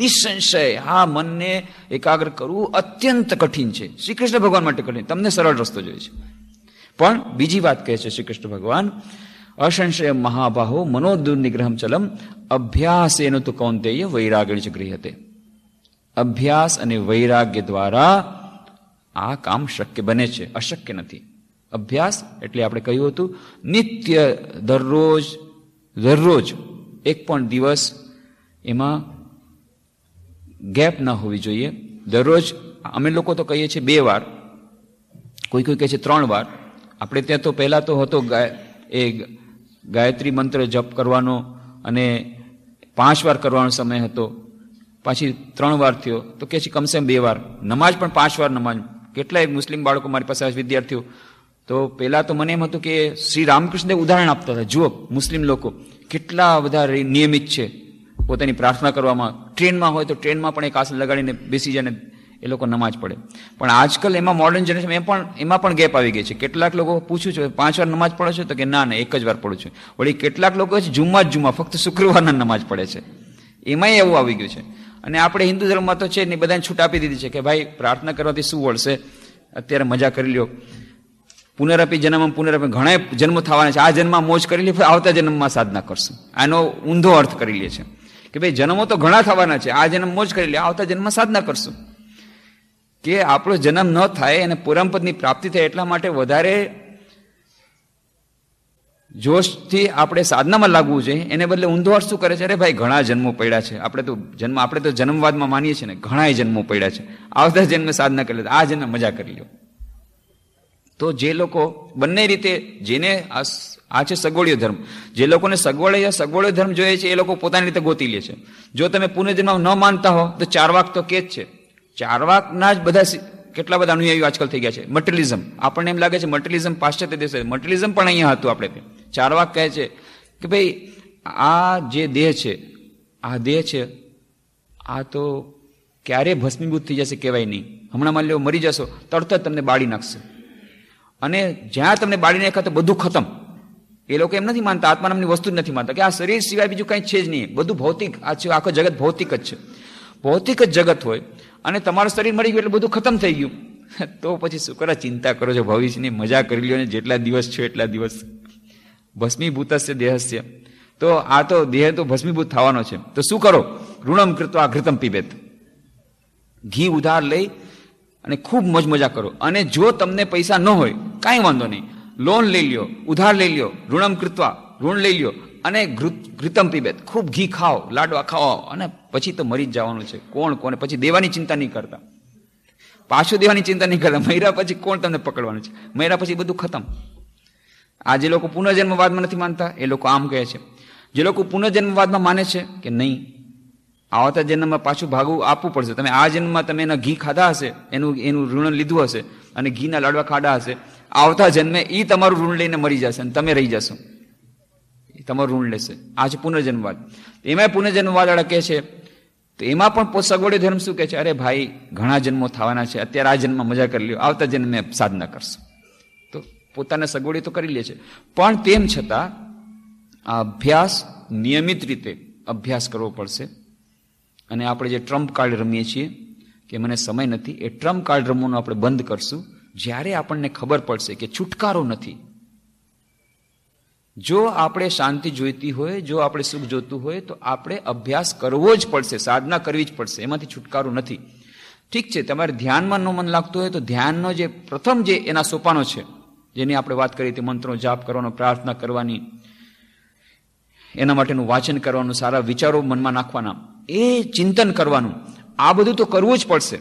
નિસંશય હા મનને એકાગ્ર કરવું અત્યંત કઠિન છે શ્રીકૃષ્ણ ભગવાન માટે કઠિન તમને સરળ રસ્તો જોઈએ છે પણ બીજી વાત કહે છે શ્રી કૃષ્ણ ભગવાન અસંશય મહાબાહો મનોદુર્નિગ્રહમ ચલમ અભ્યાસ એનું તો કૌંતેય વૈરાગ્ય જ ગૃહ્યતે અભ્યાસ અને વૈરાગ્ય દ્વારા આ કામ શક્ય બને છે અશક્ય નથી અભ્યાસ એટલે આપણે કહ્યું હતું નિત્ય દરરોજ દરરોજ એક પણ દિવસ એમાં ગેપ ન હોવી જોઈએ દરરોજ અમે લોકો તો કહીએ છીએ બે વાર કોઈ કોઈ કહે છે ત્રણ વાર આપણે ત્યાં તો પહેલાં તો હતો ગાય એ ગાયત્રી મંત્ર જપ કરવાનો અને પાંચ વાર કરવાનો સમય હતો પાછી ત્રણ વાર થયો તો કે છે કમસેમ બે વાર નમાજ પણ પાંચ વાર નમાજ કેટલાય મુસ્લિમ બાળકો મારી પાસે વિદ્યાર્થીઓ તો પહેલાં તો મને એમ હતું કે શ્રી રામકૃષ્ણદેવ ઉદાહરણ આપતા હતા જુઓ મુસ્લિમ લોકો કેટલા બધા નિયમિત છે પોતાની પ્રાર્થના કરવામાં ટ્રેનમાં હોય તો ટ્રેનમાં પણ એક આસન લગાડીને બેસી જાય એ લોકો નમાજ પડે પણ આજકાલ એમાં મોડર્ન જનરેશન એ પણ એમાં પણ ગેપ આવી ગઈ છે કેટલાક લોકો પૂછ્યું છું પાંચ વાર નમાજ પડે છે તો કે ના ના એક જ વાર પડું છું વળી કેટલાક લોકો છે જુમ્મા જ જુમ્મા ફક્ત શુક્રવારના નમાજ પડે છે એમાંય એવું આવી ગયું છે અને આપણે હિન્દુ ધર્મમાં તો છે ને બધાને છૂટ આપી દીધી છે કે ભાઈ પ્રાર્થના કરવાથી શું વળશે અત્યારે મજા કરી લ્યો પુનરપી જન્મમાં પુનરપી ઘણા જન્મ થવાના છે આ જન્મમાં મોજ કરી લે આવતા જન્મમાં સાધના કરશું આનો ઊંધો અર્થ કરી લે છે કે ભાઈ જન્મો તો ઘણા થવાના છે આ જન્મ મોજ કરી લે આવતા જન્મમાં સાધના કરશું કે આપણો જન્મ ન થાય અને પરમપદની પ્રાપ્તિ થાય એટલા માટે વધારે જોશથી આપણે સાધનામાં લાગવું જોઈએ એને બદલે ઊંધો શું કરે છે અરે ભાઈ ઘણા જન્મો પડ્યા છે આપણે તો જન્મ આપણે તો જન્મવાદમાં માનીએ છીએ ને ઘણા જન્મો પડ્યા છે આવતા જન્મે સાધના કરી લે આ જન્મ મજા કરી લો તો જે લોકો બંને રીતે જેને આ છે સગવડીયો ધર્મ જે લોકોને સગવડ યા સગવડીયો ધર્મ જોઈએ છે એ લોકો પોતાની રીતે ગોતી લે છે જો તમે પુનર્જન્મ ન માનતા હો તો ચાર વાક તો કે જ છે ચારવાકના જ બધા કેટલા બધા અનુયાયીઓ આજકાલ થઈ ગયા છે મટરિઝમ આપણને એમ લાગે છે મટરિઝમ પાશ્ચાત્ય દેશ મટલિઝમ પણ અહીંયા હતું આપણે ચારવાક કહે છે કે ભાઈ આ જે દેહ છે આ દેહ છે આ તો ક્યારે ભસ્મીભૂત થઈ જશે કહેવાય નહીં હમણાં માની લો મરી જશો તરત જ તમને બાળી નાખશે અને જ્યાં તમને બાળી નાખ્યા તો બધું ખતમ એ લોકો એમ નથી માનતા આત્મા વસ્તુ જ નથી માનતા કે આ શરીર સિવાય બીજું કંઈ છે જ નહીં બધું ભૌતિક આ છે આખો જગત ભૌતિક જ છે ભૌતિક જ જગત હોય અને તમારું શરીર મરી ગયું એટલે બધું ખતમ થઈ ગયું તો પછી શું કરે ચિંતા કરો છો ભવિષ્યની મજા કરી લ્યો ને જેટલા દિવસ છો એટલા દિવસ ભસ્મીભૂત છે દેહસ્ય તો આ તો દેહ તો ભસ્મીભૂત થવાનો છે તો શું કરો ઋણમ કૃત્વા ઘૃતમ પીબેત ઘી ઉધાર લઈ અને ખૂબ મજ મજા કરો અને જો તમને પૈસા ન હોય કાંઈ વાંધો નહીં લોન લઈ લ્યો ઉધાર લઈ લ્યો ઋણમ કૃત્વા ઋણ લઈ લ્યો અને ઘૃતમ પીબેત ખૂબ ઘી ખાઓ લાડવા ખાઓ અને પછી તો મરી જ જવાનું છે કોણ કોને પછી દેવાની ચિંતા નહીં કરતા પાછું દેવાની ચિંતા નહીં કરતા મૈરા પછી કોણ તમને પકડવાનું છે મર્યા પછી બધું ખતમ આ જે લોકો પુનર્જન્મવાદમાં નથી માનતા એ લોકો આમ કહે છે જે લોકો પુનર્જન્મવાદમાં માને છે કે નહીં આવતા જન્મમાં પાછું ભાગવું આપવું પડશે તમે આ જન્મમાં તમે એના ઘી ખાધા હશે એનું એનું ઋણ લીધું હશે અને ઘીના લાડવા ખાધા હશે આવતા જન્મે એ તમારું ઋણ લઈને મરી જશે અને તમે રહી જશો તમારું ઋણ લેશે આ છે પુનર્જન્મવાદ એમાંય પુનર્જન્મવાદ કહે છે તો એમાં પણ સગવડે ધર્મ શું કહે છે અરે ભાઈ ઘણા જન્મો થવાના છે અત્યારે આ જન્મ મજા કરી લ્યો આવતા જન્મે સાધના કરશો તો પોતાને સગવડી તો કરી લે છે પણ તેમ છતાં આ અભ્યાસ નિયમિત રીતે અભ્યાસ કરવો પડશે અને આપણે જે ટ્રમ્પ કાર્ડ રમીએ છીએ કે મને સમય નથી એ ટ્રમ્પ કાર્ડ રમવાનું આપણે બંધ કરશું જ્યારે આપણને ખબર પડશે કે છુટકારો નથી જો આપણે શાંતિ જોઈતી હોય જો આપણે સુખ જોતું હોય તો આપણે અભ્યાસ કરવો જ પડશે સાધના કરવી જ પડશે એમાંથી છુટકારો નથી ઠીક છે તમારે ધ્યાનમાં ન મન લાગતું હોય તો ધ્યાનનો જે પ્રથમ જે એના સોપાનો છે જેની આપણે વાત કરી તે મંત્રો જાપ કરવાનો પ્રાર્થના કરવાની એના માટેનું વાંચન કરવાનું સારા વિચારો મનમાં નાખવાના એ ચિંતન કરવાનું આ બધું તો કરવું જ પડશે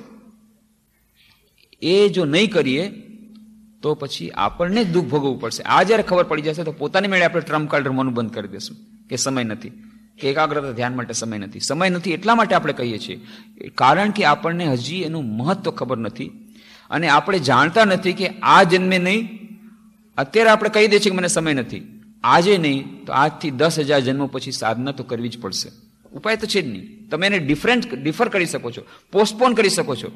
એ જો નહીં કરીએ તો પછી આપણને જ દુઃખ ભોગવવું પડશે આ જ્યારે ખબર પડી જશે તો પોતાની મેળે આપણે ટ્રમ્પ કાર્ડ રમવાનું બંધ કરી દેશું કે સમય નથી કે એકાગ્રતા ધ્યાન માટે સમય નથી સમય નથી એટલા માટે આપણે કહીએ છીએ કારણ કે આપણને હજી એનું મહત્વ ખબર નથી અને આપણે જાણતા નથી કે આ જન્મે નહીં અત્યારે આપણે કહી દઈએ છીએ કે મને સમય નથી આજે નહીં તો આજથી દસ હજાર જન્મો પછી સાધના તો કરવી જ પડશે ઉપાય તો છે જ નહીં તમે એને ડિફરન્ટ ડિફર કરી શકો છો પોસ્ટપોન કરી શકો છો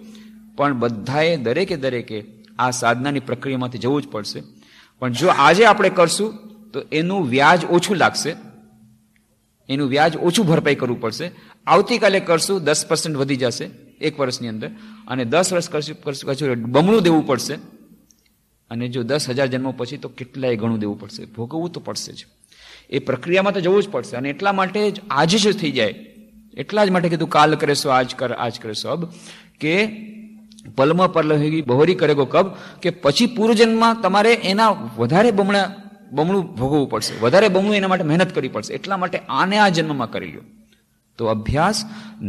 પણ બધાએ દરેકે દરેકે આ સાધનાની પ્રક્રિયામાંથી જવું જ પડશે પણ જો આજે આપણે કરશું તો એનું વ્યાજ ઓછું લાગશે એનું વ્યાજ ઓછું ભરપાઈ કરવું પડશે આવતીકાલે કરશું દસ પર્સન્ટ વધી જશે એક વર્ષની અંદર અને દસ વર્ષ કરશું કરશું કરશું બમણું દેવું પડશે અને જો દસ હજાર જન્મો પછી તો કેટલાય ઘણું દેવું પડશે ભોગવવું તો પડશે જ એ પ્રક્રિયામાં તો જવું જ પડશે અને એટલા માટે જ આજે જ થઈ જાય એટલા જ માટે કીધું કાલ કરેશો આજ કર આજ કરેશો અબ કે પલમ પરલહેગી બહોરી કરેગો કબ કે પછી પૂર્વજન્મમાં તમારે એના વધારે બમણા બમણું ભોગવવું પડશે વધારે બમણું એના માટે મહેનત કરવી પડશે એટલા માટે આને આ જન્મમાં કરી લો તો અભ્યાસ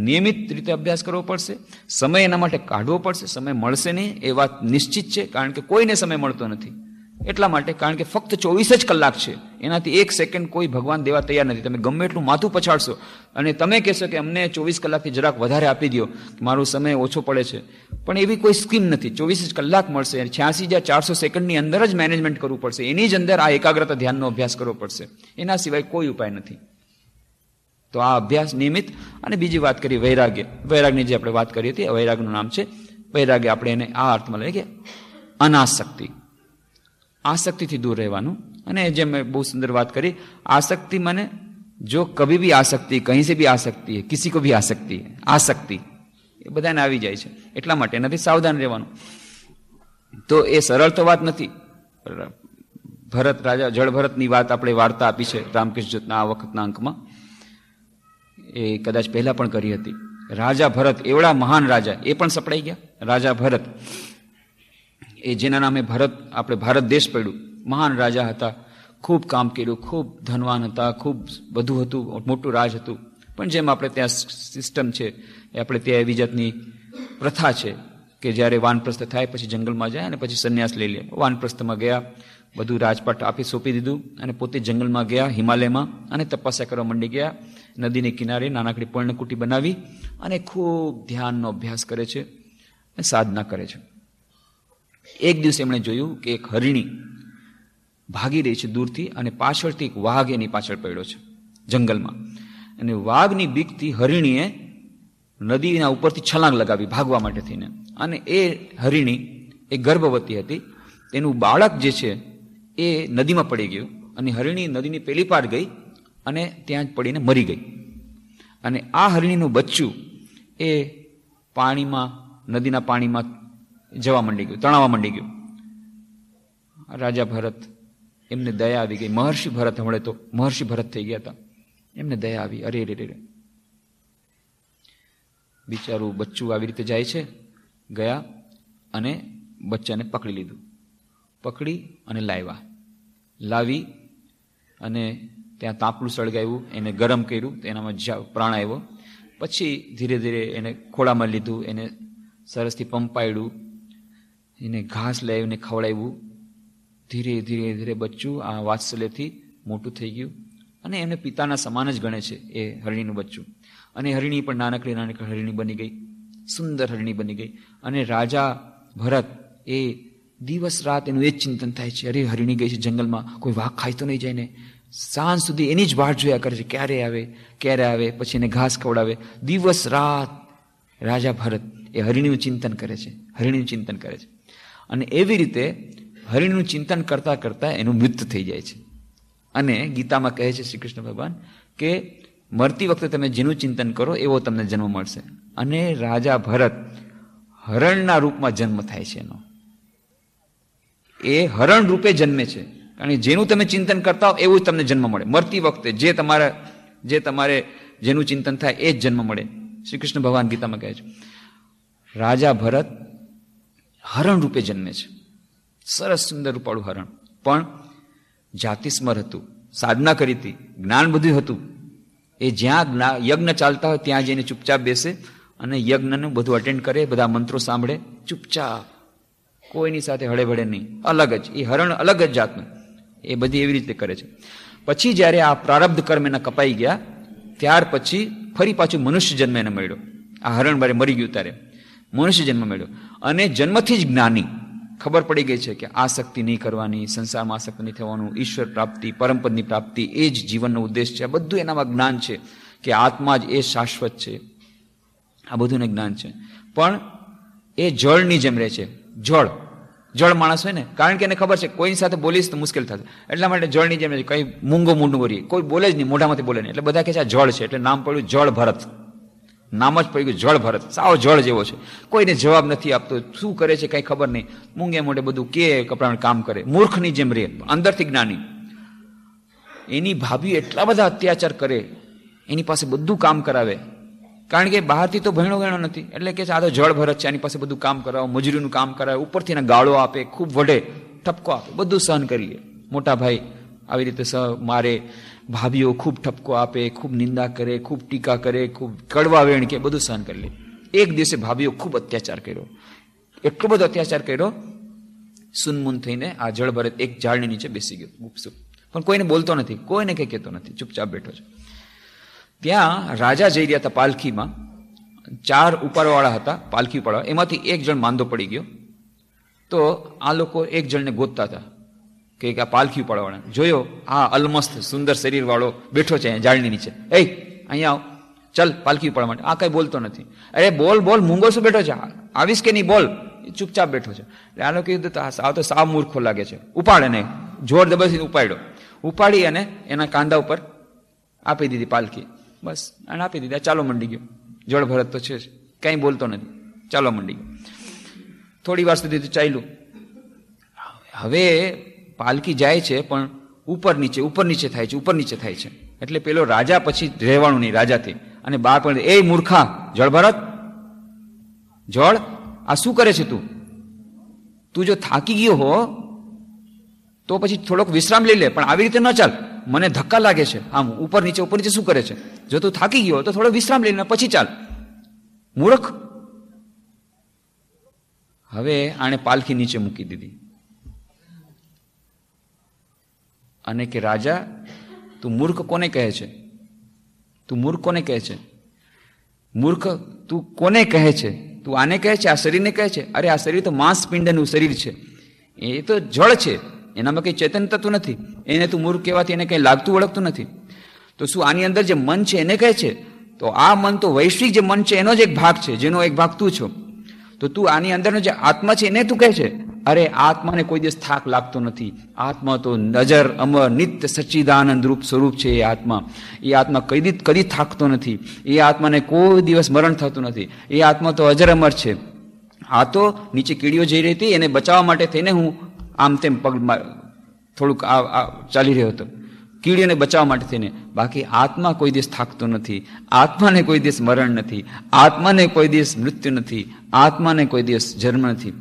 નિયમિત રીતે અભ્યાસ કરવો પડશે સમય એના માટે કાઢવો પડશે સમય મળશે નહીં એ વાત નિશ્ચિત છે કારણ કે કોઈને સમય મળતો નથી એટલા માટે કારણ કે ફક્ત ચોવીસ જ કલાક છે એનાથી એક સેકન્ડ કોઈ ભગવાન દેવા તૈયાર નથી તમે ગમે એટલું માથું પછાડશો અને તમે કહેશો કે અમને ચોવીસ કલાકથી જરાક વધારે આપી દો મારો સમય ઓછો પડે છે પણ એવી કોઈ સ્કીમ નથી ચોવીસ જ કલાક મળશે છ્યાસી હજાર ચારસો સેકન્ડની અંદર જ મેનેજમેન્ટ કરવું પડશે એની જ અંદર આ એકાગ્રતા ધ્યાનનો અભ્યાસ કરવો પડશે એના સિવાય કોઈ ઉપાય નથી તો આ અભ્યાસ નિયમિત અને બીજી વાત કરી વૈરાગ્ય વૈરાગની જે આપણે વાત કરી હતી વૈરાગનું નામ છે વૈરાગ્ય આપણે એને આ અર્થમાં લઈએ કે અનાસક્તિ આસક્તિથી દૂર રહેવાનું અને જે મેં બહુ સુંદર વાત કરી આસક્તિ મને જો કભી બી આસક્તિ કहीं से भी આસક્તિ है किसी को भी આસક્તિ है આસક્તિ એ બધાને આવી જાય છે એટલા માટે નથી સાવધાન રહેવાનું તો એ સરળ તો વાત નથી ભરત રાજા જળભરતની વાત આપણે વાર્તા આપી છે રામકૃષ્ણ જૂથના આ વખતના અંકમાં એ કદાચ પહેલાં પણ કરી હતી રાજા ભરત એવડા મહાન રાજા એ પણ સપડાઈ ગયા રાજા ભરત એ જેના નામે ભારત આપણે ભારત દેશ પડ્યું મહાન રાજા હતા ખૂબ કામ કર્યું ખૂબ ધનવાન હતા ખૂબ બધું હતું મોટું રાજ હતું પણ જેમ આપણે ત્યાં સિસ્ટમ છે એ આપણે ત્યાં એવી જાતની પ્રથા છે કે જ્યારે વાનપ્રસ્થ થાય પછી જંગલમાં જાય અને પછી સંન્યાસ લઈ લે વાનપ્રસ્થમાં ગયા બધું રાજપાટ આપી સોંપી દીધું અને પોતે જંગલમાં ગયા હિમાલયમાં અને તપસ્યા કરવા માંડી ગયા નદીને કિનારે નાનકડી પર્ણકુટી બનાવી અને ખૂબ ધ્યાનનો અભ્યાસ કરે છે અને સાધના કરે છે એક દિવસ એમણે જોયું કે એક હરિણી ભાગી રહી છે દૂરથી અને પાછળથી એક વાઘ એની પાછળ પડ્યો છે જંગલમાં અને વાઘની બીકથી હરિણીએ નદીના ઉપરથી છલાંગ લગાવી ભાગવા માટે થઈને અને એ હરિણી એ ગર્ભવતી હતી એનું બાળક જે છે એ નદીમાં પડી ગયું અને હરિણી નદીની પેલી પાર ગઈ અને ત્યાં જ પડીને મરી ગઈ અને આ હરિણીનું બચ્ચું એ પાણીમાં નદીના પાણીમાં જવા માંડી ગયું તણાવવા માંડી ગયું રાજા ભરત એમને દયા આવી ગઈ મહર્ષિ ભરત હમણે તો મહર્ષિ ભરત થઈ ગયા હતા એમને દયા આવી અરે રે રે બિચારું બચ્ચું આવી રીતે જાય છે ગયા અને બચ્ચાને પકડી લીધું પકડી અને લાવ્યા લાવી અને ત્યાં તાપડું સળગાવ્યું એને ગરમ કર્યું એનામાં પ્રાણ આવ્યો પછી ધીરે ધીરે એને ખોળામાં લીધું એને સરસથી પંપાયડું એને ઘાસ લાવીને ખવડાવ્યું ધીરે ધીરે ધીરે બચ્ચું આ વાત્સલ્યથી મોટું થઈ ગયું અને એને પિતાના સમાન જ ગણે છે એ હરિણીનું બચ્ચું અને હરિણી પણ નાનકડી નાનકડી હરિણી બની ગઈ સુંદર હરિણી બની ગઈ અને રાજા ભરત એ દિવસ રાત એનું એ જ ચિંતન થાય છે અરે હરિણી ગઈ છે જંગલમાં કોઈ વાઘ ખાઈ તો નહીં જાય ને સાંજ સુધી એની જ વાટ જોયા કરે છે ક્યારે આવે ક્યારે આવે પછી એને ઘાસ ખવડાવે દિવસ રાત રાજા ભરત એ હરિણીનું ચિંતન કરે છે હરિણીનું ચિંતન કરે છે અને એવી રીતે હરિનું ચિંતન કરતાં કરતાં એનું મૃત્યુ થઈ જાય છે અને ગીતામાં કહે છે શ્રી કૃષ્ણ ભગવાન કે મરતી વખતે તમે જેનું ચિંતન કરો એવો તમને જન્મ મળશે અને રાજા ભરત હરણના રૂપમાં જન્મ થાય છે એનો એ હરણ રૂપે જન્મે છે કારણ કે જેનું તમે ચિંતન કરતા હો એવું જ તમને જન્મ મળે મરતી વખતે જે તમારા જે તમારે જેનું ચિંતન થાય એ જ જન્મ મળે શ્રી કૃષ્ણ ભગવાન ગીતામાં કહે છે રાજા ભરત હરણ રૂપે જન્મે છે સરસ સુંદર રૂપાળું હરણ પણ જાતિસ્મર હતું સાધના કરી હતી જ્ઞાન બધું હતું એ જ્યાં યજ્ઞ ચાલતા હોય ત્યાં જઈને ચૂપચાપ બેસે અને યજ્ઞનું બધું અટેન્ડ કરે બધા મંત્રો સાંભળે ચૂપચાપ કોઈની સાથે હળેભળે નહીં અલગ જ એ હરણ અલગ જ જાતનું એ બધી એવી રીતે કરે છે પછી જ્યારે આ પ્રારબ્ધ કર્મ એના કપાઈ ગયા ત્યાર પછી ફરી પાછું મનુષ્ય જન્મ એને મળ્યો આ હરણ મારે મરી ગયું ત્યારે મનુષ્ય જન્મ મળ્યો અને જન્મથી જ જ્ઞાની ખબર પડી ગઈ છે કે આ શક્તિ નહીં કરવાની સંસારમાં આસક્ત નહીં થવાનું ઈશ્વર પ્રાપ્તિ પરમપદની પ્રાપ્તિ એ જ જીવનનો ઉદ્દેશ છે આ બધું એનામાં જ્ઞાન છે કે આત્મા જ એ શાશ્વત છે આ બધુંને જ્ઞાન છે પણ એ જળની જેમ રહે છે જળ જળ માણસ હોય ને કારણ કે એને ખબર છે કોઈની સાથે બોલીશ તો મુશ્કેલ થશે એટલા માટે જળની જેમ કંઈ મૂંગો મૂંડું કરીએ કોઈ બોલે જ નહીં મોઢામાંથી બોલે નહીં એટલે બધા કહે છે આ જળ છે એટલે નામ પડ્યું જળ ભરત નામ જ પડી ગયું જળ ભરત સાવ જળ જેવો છે કોઈને જવાબ નથી આપતો શું કરે છે કંઈ ખબર નહીં મૂંગે મોઢે બધું કે કપડાં કામ કરે મૂર્ખની જેમ રે અંદરથી જ્ઞાની એની ભાભી એટલા બધા અત્યાચાર કરે એની પાસે બધું કામ કરાવે કારણ કે બહારથી તો ભણો ગણો નથી એટલે કે આ તો જળ ભરત છે એની પાસે બધું કામ કરાવે મજૂરીનું કામ કરાવે ઉપરથી ગાળો આપે ખૂબ વઢે ઠપકો આપે બધું સહન કરી લે મોટા ભાઈ આવી રીતે મારે ભાભીઓ ખૂબ ઠપકો આપે ખૂબ નિંદા કરે ખૂબ ટીકા કરે ખૂબ કડવા વેણ કે બધું સહન કરી લે એક દિવસે ભાભીઓ ખૂબ અત્યાચાર કર્યો એટલો બધો અત્યાચાર કર્યો સુનમુન થઈને આ જળભરત એક ઝાડની નીચે બેસી ગયો ગુપસુપ પણ કોઈને બોલતો નથી કોઈને કંઈ કહેતો નથી ચૂપચાપ બેઠો છે ત્યાં રાજા જઈ રહ્યા હતા પાલખીમાં ચાર ઉપરવાળા હતા પાલખી ઉપાડવા એમાંથી એક જણ માંદો પડી ગયો તો આ લોકો એક જણને ગોતતા હતા કે આ પાલખી ઉપાડવાના જોયો આ અલમસ્ત સુંદર શરીરવાળો બેઠો છે અહીંયા ઝાડની નીચે એ અહીંયા આવ ચાલ પાલખી ઉપાડવા માટે આ કંઈ બોલતો નથી અરે બોલ બોલ મૂંગો શું બેઠો છે આવીશ કે નહીં બોલ ચૂપચાપ બેઠો છે એટલે આનો કીધું આ તો સાવ મૂર્ખો લાગે છે ઉપાડે ને જોર દબરથી ઉપાડ્યો ઉપાડી અને એના કાંદા ઉપર આપી દીધી પાલખી બસ અને આપી દીધી ચાલો મંડી ગયો જોડ ભરત તો છે જ કાંઈ બોલતો નથી ચાલો મંડી ગયો થોડી વાર સુધી તો ચાલ્યું હવે પાલકી જાય છે પણ ઉપર નીચે ઉપર નીચે થાય છે ઉપર નીચે થાય છે એટલે પેલો રાજા પછી રહેવાનું નહીં રાજાથી અને બાર એ મૂર્ખા જળ ભરત જળ આ શું કરે છે તું તું જો થાકી ગયો હો તો પછી થોડોક વિશ્રામ લઈ લે પણ આવી રીતે ન ચાલ મને ધક્કા લાગે છે આમ ઉપર નીચે ઉપર નીચે શું કરે છે જો તું થાકી ગયો તો થોડો વિશ્રામ લઈને પછી ચાલ મૂર્ખ હવે આણે પાલખી નીચે મૂકી દીધી અને કે રાજા તું મૂર્ખ કોને કહે છે તું મૂર્ખ કોને કહે છે મૂર્ખ તું કોને કહે છે તું આને કહે છે આ શરીરને કહે છે અરે આ શરીર તો માંસપિંડનું શરીર છે એ તો જળ છે એનામાં કંઈ ચેતન થતું નથી એને તું મૂર્ખ કહેવાથી એને કંઈ લાગતું વળગતું નથી તો શું આની અંદર જે મન છે એને કહે છે તો આ મન તો વૈશ્વિક જે મન છે એનો જ એક ભાગ છે જેનો એક ભાગ તું છો તો તું આની અંદરનો જે આત્મા છે એને તું કહે છે અરે આત્માને કોઈ દિવસ થાક લાગતો નથી આત્મા તો નજર અમર નિત્ય સચ્ચિદાનંદ રૂપ સ્વરૂપ છે એ આત્મા એ આત્મા કદી કદી થાકતો નથી એ આત્માને કોઈ દિવસ મરણ થતું નથી એ આત્મા તો અજર અમર છે આ તો નીચે કીડીઓ જઈ રહી હતી એને બચાવવા માટે થઈને હું આમ તેમ પગ થોડુંક આ ચાલી રહ્યો હતો કીડીઓને બચાવવા માટે થઈને બાકી આત્મા કોઈ દિવસ થાકતો નથી આત્માને કોઈ દિવસ મરણ નથી આત્માને કોઈ દિવસ મૃત્યુ નથી આત્માને કોઈ દિવસ જન્મ નથી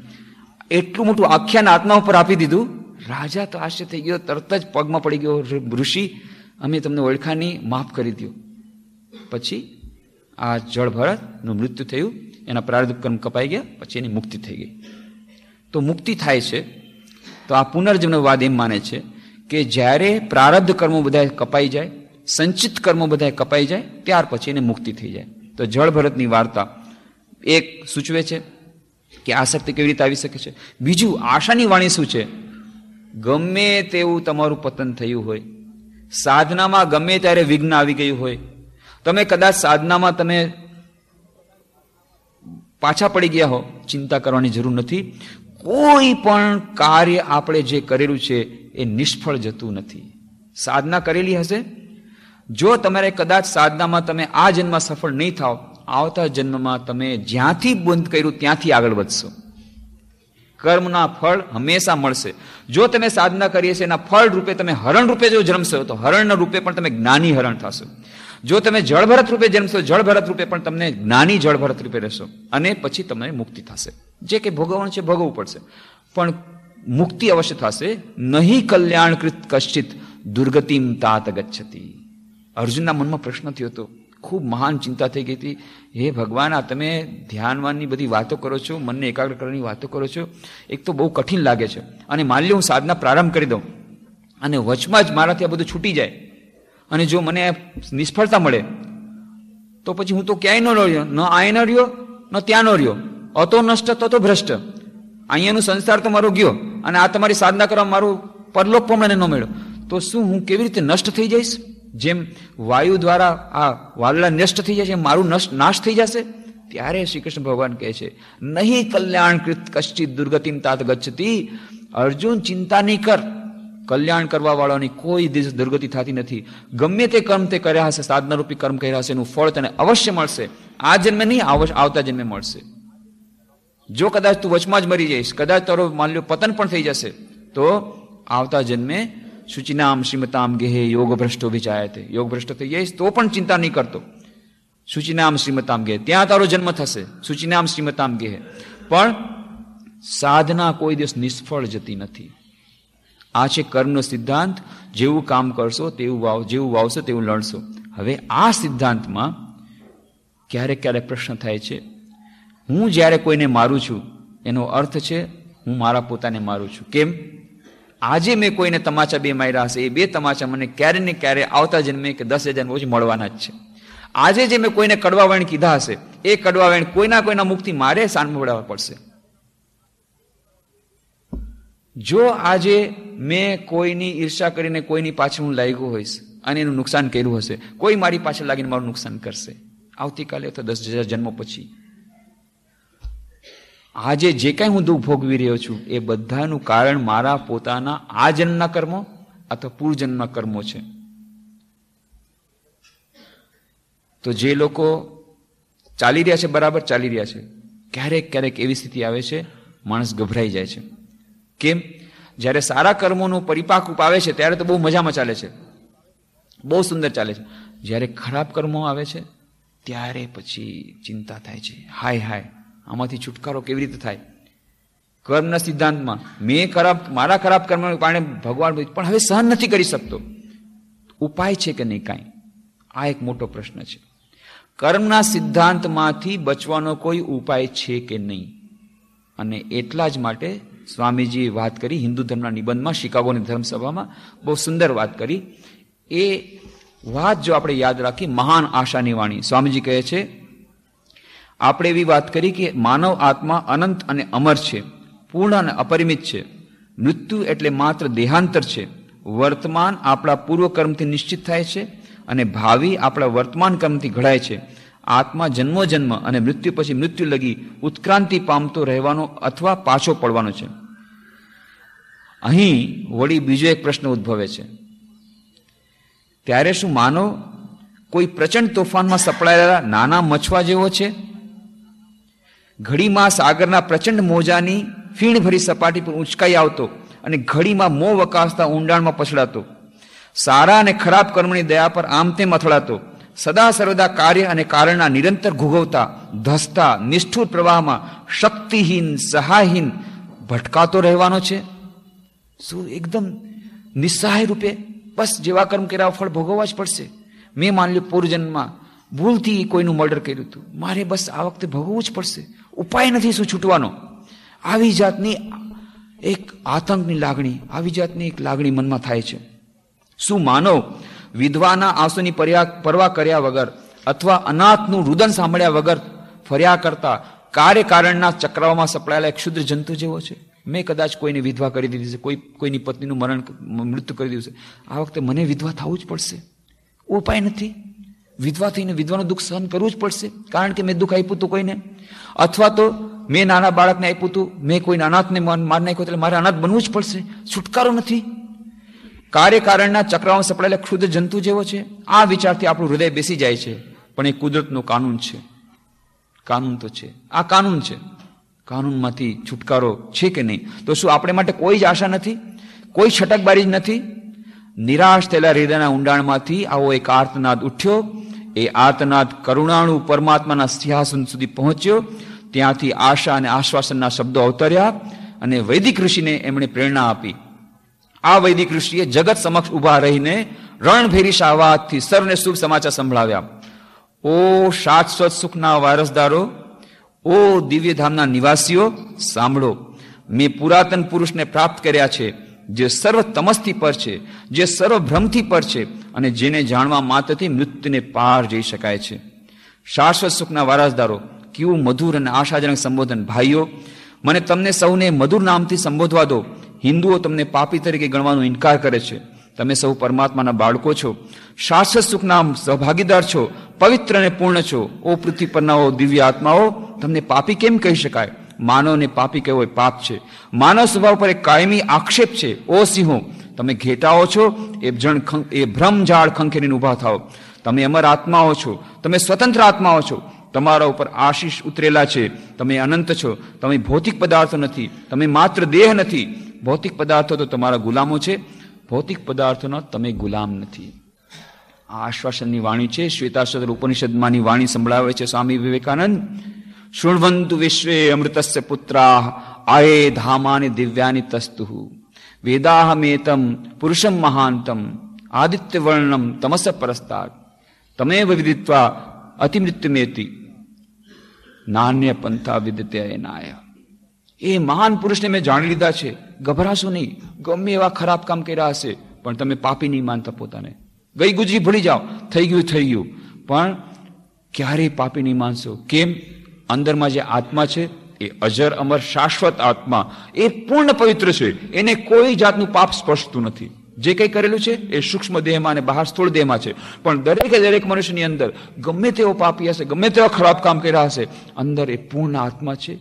એટલું મોટું આખ્યાન આત્મા ઉપર આપી દીધું રાજા તો આશ્ચર્ય થઈ ગયો તરત જ પગમાં પડી ગયો ઋષિ અમે તમને ઓળખાની માફ કરી દો પછી આ જળ ભરતનું મૃત્યુ થયું એના પ્રાર્થ કર્મ કપાઈ ગયા પછી એની મુક્તિ થઈ ગઈ તો મુક્તિ થાય છે તો આ પુનર્જન્મવાદ એમ માને છે કે જ્યારે પ્રારબ્ધ કર્મો બધા કપાઈ જાય સંચિત કર્મો બધા કપાઈ જાય ત્યાર પછી એને મુક્તિ થઈ જાય તો જળ ભરતની વાર્તા એક સૂચવે છે કે આસક્તિ કેવી રીતે આવી શકે છે બીજું આશાની વાણી શું છે ગમે તેવું તમારું પતન થયું હોય સાધનામાં ગમે ત્યારે વિઘ્ન આવી ગયું હોય તમે કદાચ સાધનામાં તમે પાછા પડી ગયા હો ચિંતા કરવાની જરૂર નથી કોઈ પણ કાર્ય આપણે જે કરેલું છે એ નિષ્ફળ જતું નથી સાધના કરેલી હશે જો તમારે કદાચ સાધનામાં તમે આ જન્મ સફળ નહીં થાવ આવતા જન્મમાં તમે જ્યાંથી બંધ કર્યું ત્યાંથી આગળ વધશો કર્મના ફળ હંમેશા મળશે જો તમે સાધના કરીએ છીએ એના ફળ રૂપે તમે હરણ રૂપે જો જન્મશો તો હરણના રૂપે પણ તમે જ્ઞાની હરણ થશો જો તમે જળભરત રૂપે જન્મશો જળભરત રૂપે પણ તમને જ્ઞાની જળભરત રૂપે રહેશો અને પછી તમને મુક્તિ થશે જે કે ભોગવણ છે ભોગવવું પડશે પણ મુક્તિ અવશ્ય થશે નહીં કલ્યાણકૃત કશ્ચિત દુર્ગતિમ તાત ગચ્છતી અર્જુનના મનમાં પ્રશ્ન થયો હતો ખૂબ મહાન ચિંતા થઈ ગઈ હતી હે ભગવાન આ તમે ધ્યાનવાનની બધી વાતો કરો છો મનને એકાગ્ર કરવાની વાતો કરો છો એક તો બહુ કઠિન લાગે છે અને માની લ્યો હું સાધના પ્રારંભ કરી દઉં અને વચમાં જ મારાથી આ બધું છૂટી જાય અને જો મને નિષ્ફળતા મળે તો પછી હું તો ક્યાંય ન રહ્યો ન આય ન રહ્યો ન ત્યાં ન રહ્યો અતો નષ્ટ તો તો ભ્રષ્ટ અહીંયાનું સંસાર તો મારો ગયો અને આ તમારી સાધના કરવા મારું પરલોક પ્રમાણે ન મળ્યો તો શું હું કેવી રીતે નષ્ટ થઈ જઈશ જેમ વાયુ દ્વારા આ વાલલા નષ્ટ થઈ જશે મારું નાશ થઈ જશે ત્યારે શ્રી કૃષ્ણ ભગવાન કહે છે નહીં કલ્યાણકૃત કશ્ચિત દુર્ગતિમ તાત ગચ્છતી અર્જુન ચિંતા નહીં કર કલ્યાણ કરવા વાળાની કોઈ દિવસ દુર્ગતિ થતી નથી ગમે તે કર્મ તે કર્યા હશે સાધનારૂપી કર્મ કર્યા હશે એનું ફળ તને અવશ્ય મળશે આ જન્મે નહીં આવતા જન્મે મળશે જો કદાચ તું વચમાં જ મરી જઈશ કદાચ તારો માન લો પતન પણ થઈ જશે તો આવતા જન્મે શુચિનામ શ્રીમતામ ગેહે યોગભ્રષ્ટો ભ્રષ્ટો વિચાય તે યોગ ભ્રષ્ટ થઈ જઈશ તો પણ ચિંતા નહીં કરતો સૂચિનામ શ્રીમતામ ગેહ ત્યાં તારો જન્મ થશે સૂચિનામ શ્રીમતામ ગેહે પણ સાધના કોઈ દિવસ નિષ્ફળ જતી નથી આ છે કર્મનો સિદ્ધાંત જેવું કામ કરશો તેવું વાવ જેવું વાવશો તેવું લણશો હવે આ સિદ્ધાંતમાં ક્યારેક ક્યારેક પ્રશ્ન થાય છે હું જ્યારે કોઈને મારું છું એનો અર્થ છે હું મારા પોતાને મારું છું કેમ આજે મેં કોઈને તમાચા બે માર્યા હશે એ બે તમાચા મને ક્યારે ને ક્યારે આવતા જન્મે કે દસ હજાર રોજ મળવાના જ છે આજે જે મેં કોઈને કડવા વણ કીધા હશે એ કડવા વણ કોઈના કોઈના મુક્તિ મારે સાંભળવા પડશે જો આજે મેં કોઈની ઈર્ષા કરીને કોઈની પાછળ હું લાગ્યું હોઈશ અને એનું નુકસાન કર્યું હશે કોઈ મારી પાછળ લાગીને મારું નુકસાન કરશે આવતીકાલે અથવા દસ હજાર જન્મો પછી આજે જે કાંઈ હું દુઃખ ભોગવી રહ્યો છું એ બધાનું કારણ મારા પોતાના આ જન્મના કર્મો અથવા પૂર્વજન્મના કર્મો છે તો જે લોકો ચાલી રહ્યા છે બરાબર ચાલી રહ્યા છે ક્યારેક ક્યારેક એવી સ્થિતિ આવે છે માણસ ગભરાઈ જાય છે કેમ જ્યારે સારા કર્મોનું પરિપાક રૂપ આવે છે ત્યારે તો બહુ મજામાં ચાલે છે બહુ સુંદર ચાલે છે જ્યારે ખરાબ કર્મો આવે છે ત્યારે પછી ચિંતા થાય છે હાય હાય આમાંથી છુટકારો કેવી રીતે થાય કર્મના સિદ્ધાંતમાં મેં ખરાબ મારા ખરાબ કર્મને કારણે ભગવાન પણ હવે સહન નથી કરી શકતો ઉપાય છે કે નહીં કાંઈ આ એક મોટો પ્રશ્ન છે કર્મના સિદ્ધાંતમાંથી બચવાનો કોઈ ઉપાય છે કે નહીં અને એટલા જ માટે સ્વામીજીએ વાત કરી હિન્દુ ધર્મના નિબંધમાં શિકાગોની ધર્મસભામાં બહુ સુંદર વાત કરી એ વાત જો આપણે યાદ રાખી મહાન આશાની વાણી સ્વામીજી કહે છે આપણે એવી વાત કરી કે માનવ આત્મા અનંત અને અમર છે પૂર્ણ અને અપરિમિત છે મૃત્યુ એટલે માત્ર દેહાંતર છે વર્તમાન આપણા પૂર્વકર્મથી નિશ્ચિત થાય છે અને ભાવિ આપણા વર્તમાન કર્મથી ઘડાય છે આત્મા જન્મો જન્મ અને મૃત્યુ પછી મૃત્યુ લગી ઉત્ક્રાંતિ પામતો રહેવાનો અથવા પાછો પડવાનો છે અહીં વળી બીજો એક પ્રશ્ન ઉદ્ભવે છે ત્યારે શું માનવ કોઈ પ્રચંડ તોફાનમાં સપડાયેલા નાના મછવા જેવો છે ઘડીમાં સાગરના પ્રચંડ મોજાની ફીણભરી સપાટી પર ઉંચકાઈ આવતો અને ઘડીમાં મોં વકાસતા ઊંડાણમાં પછડાતો સારા અને ખરાબ કર્મની દયા પર આમ તેમ અથડાતો સદા સર્વદા કાર્ય અને કારણના નિરંતર ઘૂગવતા ધસતા નિષ્ઠુર પ્રવાહમાં શક્તિહીન સહાયહીન ભટકાતો રહેવાનો છે શું એકદમ નિસ્સહાય રૂપે બસ જેવા કર્મ કર્યા ફળ ભોગવવા જ પડશે મેં માની લ્યું પૂર્વજન્મમાં ભૂલથી કોઈનું મર્ડર કર્યું હતું મારે બસ આ વખતે ભોગવવું જ પડશે ઉપાય નથી શું છૂટવાનો આવી જાતની એક આતંકની લાગણી આવી જાતની એક લાગણી મનમાં થાય છે શું માનવ વિધવાના આંસુની પરવા કર્યા વગર અથવા અનાથનું રુદન સાંભળ્યા વગર ફર્યા કરતા કાર્યકારણના ચક્રાઓમાં સપડાયેલા એક ક્ષુદ્ર જંતુ જેવો છે મેં કદાચ કોઈને વિધવા કરી દીધી છે કોઈ કોઈની પત્નીનું મરણ મૃત્યુ કરી દીધું છે આ વખતે મને વિધવા થવું જ પડશે ઉપાય નથી વિધવા થઈને વિધવાનું દુઃખ સહન કરવું જ પડશે કારણ કે મેં દુઃખ આપ્યું હતું કોઈને અથવા તો મેં નાના બાળકને આપ્યું હતું મેં કોઈ અનાથને માર નાખ્યો એટલે મારે અનાથ બનવું જ પડશે છુટકારો નથી કાર્યકારણના ચક્રામાં સપડાયેલા ક્ષુદ્ર જંતુ જેવો છે આ વિચારથી આપણું હૃદય બેસી જાય છે પણ એ કુદરતનો કાનૂન છે કાનૂન તો છે આ કાનૂન છે કાનૂનમાંથી છુટકારો છે કે નહીં તો શું આપણે માટે કોઈ જ આશા નથી કોઈ છટકબારી જ નથી નિરાશ થયેલા હૃદયના ઊંડાણમાંથી આવો એક આર્તનાદ ઉઠ્યો એ આતનાદ કરુણાણુ પરમાત્માના સિંહાસન સુધી પહોંચ્યો ત્યાંથી આશા અને આશ્વાસનના શબ્દો અવતર્યા અને વૈદિક ઋષિને એમણે પ્રેરણા આપી આ વૈદિક ઋષિએ જગત સમક્ષ ઊભા રહીને રણભેરી શાહવાદથી સર્વને શુભ સમાચાર સંભળાવ્યા ઓ શાશ્વત સુખના વારસદારો ઓ દિવ્યધામના નિવાસીઓ સાંભળો મેં પુરાતન પુરુષને પ્રાપ્ત કર્યા છે જે સર્વ તમસથી પર છે જે સર્વ ભ્રમથી પર છે અને જેને જાણવા માત્રથી મૃત્યુને પાર જઈ શકાય છે શાશ્વત સુખના વારસદારો કેવું મધુર અને આશાજનક સંબોધન ભાઈઓ મને તમને સૌને મધુર નામથી સંબોધવા દો હિન્દુઓ તમને પાપી તરીકે ગણવાનો ઇનકાર કરે છે તમે સૌ પરમાત્માના બાળકો છો શાશ્વત સુખના સહભાગીદાર છો પવિત્ર અને પૂર્ણ છો ઓ પૃથ્વી પરના દિવ્ય આત્માઓ તમને પાપી કેમ કહી શકાય માનવને પાપી કહેવો એ પાપ છે માનવ સ્વભાવ પર એક કાયમી આક્ષેપ છે ઓ સિંહો તમે ઘેટાઓ છો એ જણ એ ભ્રમ ઝાડ ખંખેરીને ઊભા થાઓ તમે અમર આત્માઓ છો તમે સ્વતંત્ર આત્માઓ છો તમારા ઉપર આશીષ ઉતરેલા છે તમે અનંત છો તમે ભૌતિક પદાર્થો નથી તમે માત્ર દેહ નથી ભૌતિક પદાર્થો તો તમારા ગુલામો છે ભૌતિક પદાર્થોનો તમે ગુલામ નથી આ આશ્વાસનની વાણી છે શ્વેતાશ્વર ઉપનિષદમાંની વાણી સંભળાવે છે સ્વામી વિવેકાનંદ શૃણવંતુ વિશ્વે અમૃતસ્ય પુત્રા આયે ધામાની દિવ્યાની તસ્તુ વેદાહમેતમ પુરુષમ મહાંતમ આદિત્યવર્ણમ તમસ પરસ્તાર તમેવ વિદિત્વા અતિમૃત્યુમેતિ નાન્ય પંથા વિદિત્ય એનાય એ મહાન પુરુષને મેં જાણી લીધા છે ગભરાશો નહીં ગમે એવા ખરાબ કામ કર્યા હશે પણ તમે પાપી નહીં માનતા પોતાને ગઈ ગુજરી ભૂલી જાઓ થઈ ગયું થઈ ગયું પણ ક્યારેય પાપી નહીં માનશો કેમ અંદરમાં જે આત્મા છે એ અજર અમર શાશ્વત આત્મા એ પૂર્ણ પવિત્ર છે એને કોઈ જાતનું પાપ સ્પર્શતું નથી જે કંઈ કરેલું છે એ સૂક્ષ્મ દેહમાં અને બહાર સ્થૂળ દેહમાં છે પણ દરેકે દરેક મનુષ્યની અંદર ગમે તેવો પાપી હશે ગમે તેવા ખરાબ કામ કર્યા હશે અંદર એ પૂર્ણ આત્મા છે